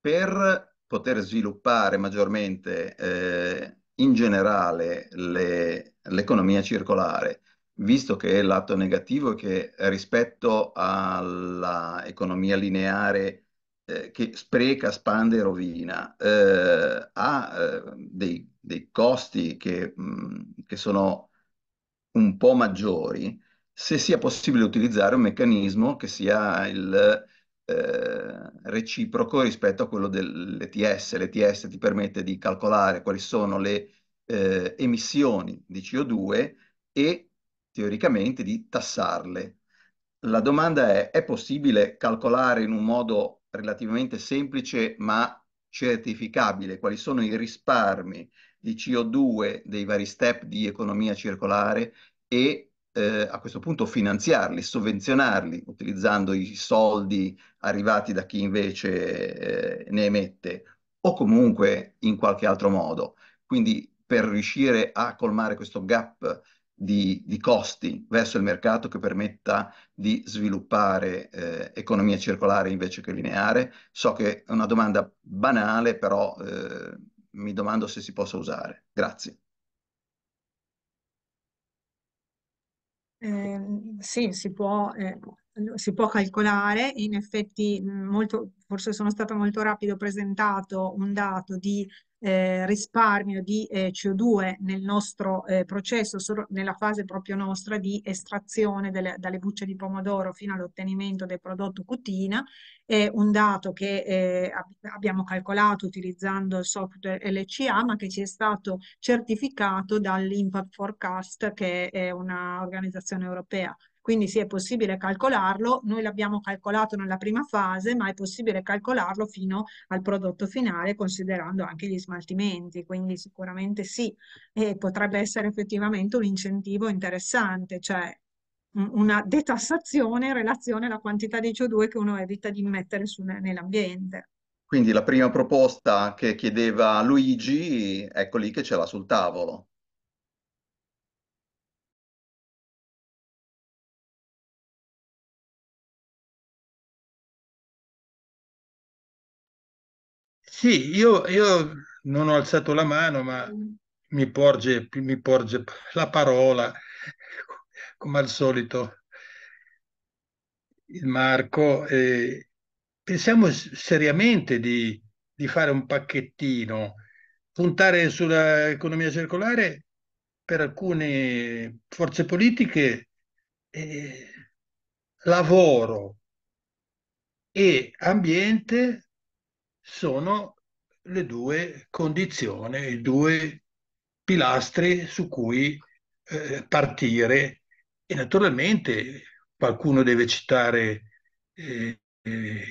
per poter sviluppare maggiormente eh, in generale le, l'economia circolare, visto che l'atto negativo è che rispetto all'economia lineare eh, che spreca, spande e rovina, eh, ha eh, dei, dei, costi che, mh, che sono un po' maggiori, se sia possibile utilizzare un meccanismo che sia il eh, reciproco rispetto a quello dell'ETS. L'ETS ti permette di calcolare quali sono le eh, emissioni di CO2 e teoricamente di tassarle. La domanda è, è possibile calcolare in un modo relativamente semplice ma certificabile quali sono i risparmi di CO2 dei vari step di economia circolare e eh, a questo punto finanziarli, sovvenzionarli utilizzando i soldi arrivati da chi invece eh, ne emette o comunque in qualche altro modo. Quindi per riuscire a colmare questo gap di, di costi verso il mercato che permetta di sviluppare eh, economia circolare invece che lineare, so che è una domanda banale, però eh, mi domando se si possa usare. Grazie. Ehm, sì, si può, eh, si può, calcolare, in effetti molto, forse sono stato molto rapido, ho presentato un dato di eh, risparmio di eh, CO2 nel nostro eh, processo, solo nella fase proprio nostra di estrazione delle, dalle bucce di pomodoro fino all'ottenimento del prodotto cutina, è un dato che eh, abbiamo calcolato utilizzando il software LCA, ma che ci è stato certificato dall'Impact Forecast, che è un'organizzazione europea quindi sì, è possibile calcolarlo, noi l'abbiamo calcolato nella prima fase, ma è possibile calcolarlo fino al prodotto finale considerando anche gli smaltimenti, quindi sicuramente sì, e potrebbe essere effettivamente un incentivo interessante, cioè una detassazione in relazione alla quantità di CO2 che uno evita di immettere nell'ambiente. Quindi la prima proposta che chiedeva Luigi, ecco lì che ce l'ha sul tavolo. Sì, io, io non ho alzato la mano, ma mi porge, mi porge la parola, come al solito, il Marco. Eh, pensiamo seriamente di, di fare un pacchettino, puntare sull'economia circolare per alcune forze politiche eh, lavoro e ambiente sono le due condizioni, i due pilastri su cui eh, partire. E naturalmente qualcuno deve citare eh, eh,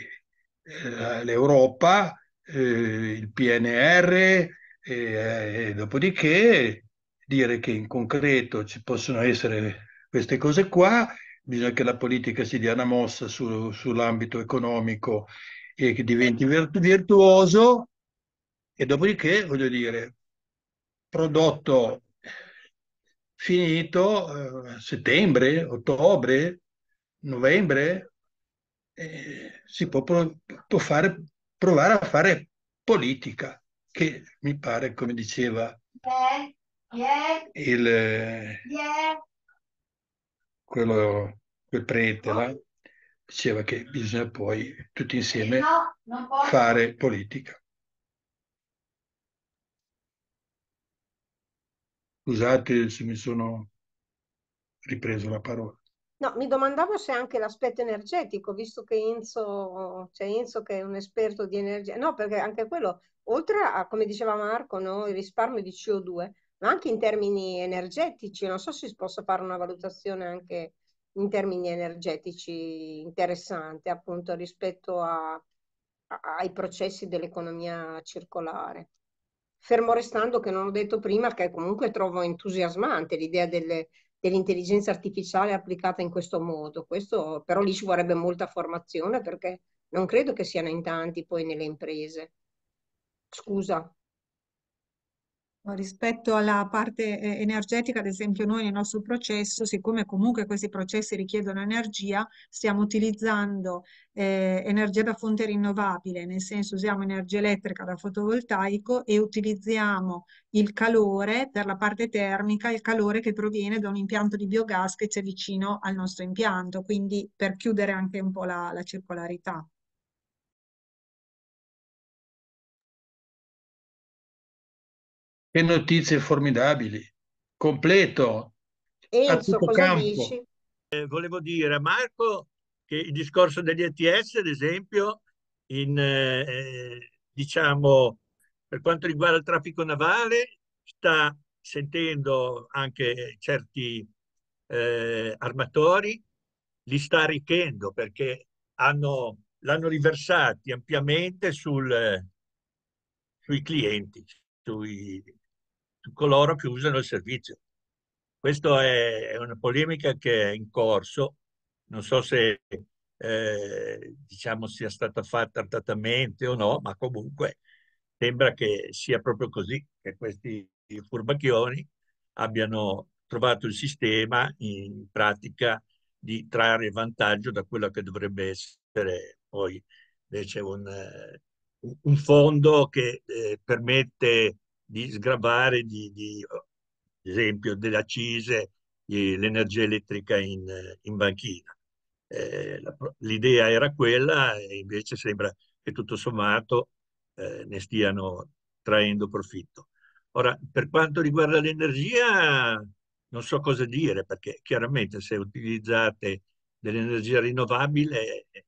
l'Europa, eh, il PNR, eh, e dopodiché dire che in concreto ci possono essere queste cose qua, bisogna che la politica si dia una mossa su, sull'ambito economico e che diventi virtuoso e dopodiché, voglio dire, prodotto finito eh, settembre, ottobre, novembre, eh, si può, pro- può fare, provare a fare politica, che mi pare, come diceva yeah, yeah, il, eh, yeah. Quello, quel prete là, diceva che bisogna poi tutti insieme no, fare politica. Scusate se mi sono ripreso la parola. No, mi domandavo se anche l'aspetto energetico, visto che Enzo, cioè Enzo che è un esperto di energia, no, perché anche quello, oltre a, come diceva Marco, no, il risparmio di CO2, ma anche in termini energetici, non so se si possa fare una valutazione anche in termini energetici interessante appunto rispetto a, a, ai processi dell'economia circolare. Fermo restando che non ho detto prima che comunque trovo entusiasmante l'idea delle, dell'intelligenza artificiale applicata in questo modo, questo, però lì ci vorrebbe molta formazione perché non credo che siano in tanti poi nelle imprese. Scusa. Rispetto alla parte eh, energetica, ad esempio noi nel nostro processo, siccome comunque questi processi richiedono energia, stiamo utilizzando eh, energia da fonte rinnovabile, nel senso usiamo energia elettrica da fotovoltaico e utilizziamo il calore per la parte termica, il calore che proviene da un impianto di biogas che c'è vicino al nostro impianto, quindi per chiudere anche un po' la, la circolarità. Che notizie formidabili. Completo. Enzo, cosa campo. dici? Eh, volevo dire a Marco che il discorso degli ETS, ad esempio, in, eh, eh, diciamo, per quanto riguarda il traffico navale, sta sentendo anche certi eh, armatori, li sta arricchendo perché hanno, l'hanno riversati ampiamente sul, eh, sui clienti, sui, coloro che usano il servizio. Questa è una polemica che è in corso, non so se eh, diciamo sia stata fatta artatamente o no, ma comunque sembra che sia proprio così, che questi furbacchioni abbiano trovato il sistema in pratica di trarre vantaggio da quello che dovrebbe essere poi invece un, eh, un fondo che eh, permette di sgravare di, di eh, esempio delle accise l'energia elettrica in, eh, in banchina. Eh, l'idea era quella e invece sembra che tutto sommato eh, ne stiano traendo profitto. Ora, per quanto riguarda l'energia, non so cosa dire, perché chiaramente se utilizzate dell'energia rinnovabile, eh,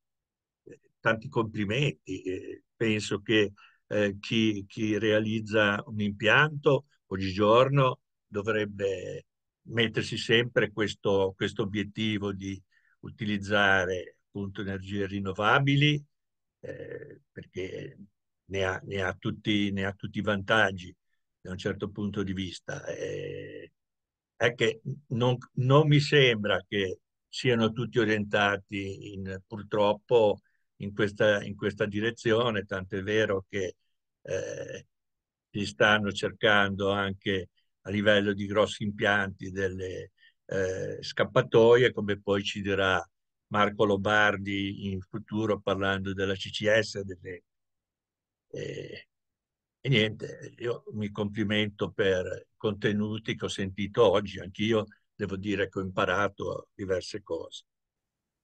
tanti complimenti. Eh, penso che eh, chi, chi, realizza un impianto oggigiorno dovrebbe mettersi sempre questo, questo obiettivo di utilizzare appunto energie rinnovabili eh, perché ne ha, ne, ha tutti, ne ha, tutti, i vantaggi da un certo punto di vista. Eh, è che non, non, mi sembra che siano tutti orientati in, purtroppo in questa, in questa direzione, tant'è vero che eh, si stanno cercando anche a livello di grossi impianti delle eh, scappatoie, come poi ci dirà Marco Lobardi in futuro parlando della CCS, ad esempio. Eh, e niente, io mi complimento per i contenuti che ho sentito oggi, anch'io devo dire che ho imparato diverse cose.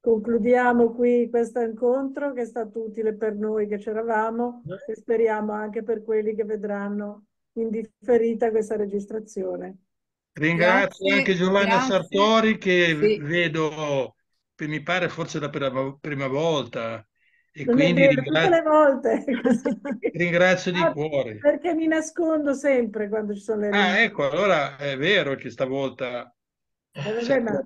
Concludiamo qui questo incontro che è stato utile per noi che c'eravamo e speriamo anche per quelli che vedranno in differita questa registrazione. Ringrazio grazie, anche Giovanna grazie. Sartori che sì. vedo, mi pare forse la prima volta. E non quindi vero, ringrazio... ringrazio di ah, cuore. Perché mi nascondo sempre quando ci sono le... Ah, ecco, allora è vero che stavolta... Eh, vabbè, ma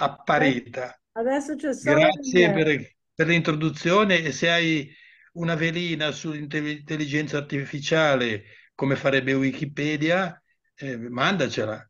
apparita. Adesso c'è solo Grazie per, per l'introduzione e se hai una velina sull'intelligenza artificiale come farebbe Wikipedia, eh, mandacela.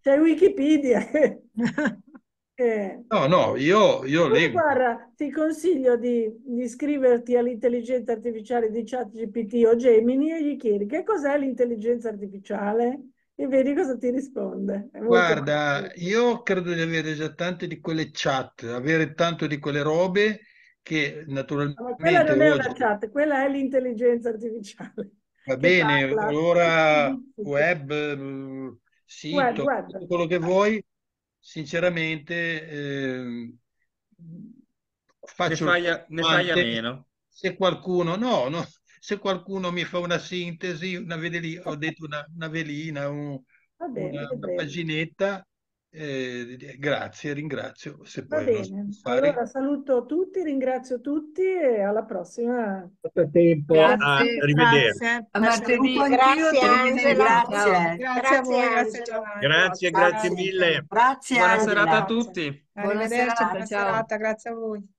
C'è Wikipedia. eh. No, no, io, io leggo. Guarda, ti consiglio di, di iscriverti all'intelligenza artificiale di ChatGPT o Gemini e gli chiedi che cos'è l'intelligenza artificiale e vedi cosa ti risponde. Guarda, io credo di avere già tante di quelle chat, avere tanto di quelle robe che naturalmente... Ah, ma quella non è una chat, quella è l'intelligenza artificiale. Va bene, allora mm, web, sito, web, web. quello che vuoi, sinceramente eh, faccio... Ne fai, a, ne fai a meno. Se qualcuno... No, no se qualcuno mi fa una sintesi, una velina, ho detto una, una velina, un, bene, una, una paginetta, eh, grazie, ringrazio. Se Va bene, fare... allora saluto tutti, ringrazio tutti e alla prossima. Tempo, ah, grazie, arrivederci. Grazie. A Grazie, grazie, grazie. a voi, grazie Giovanni. Grazie, grazie mille. Grazie, Buona serata a tutti. Buona serata, grazie a voi.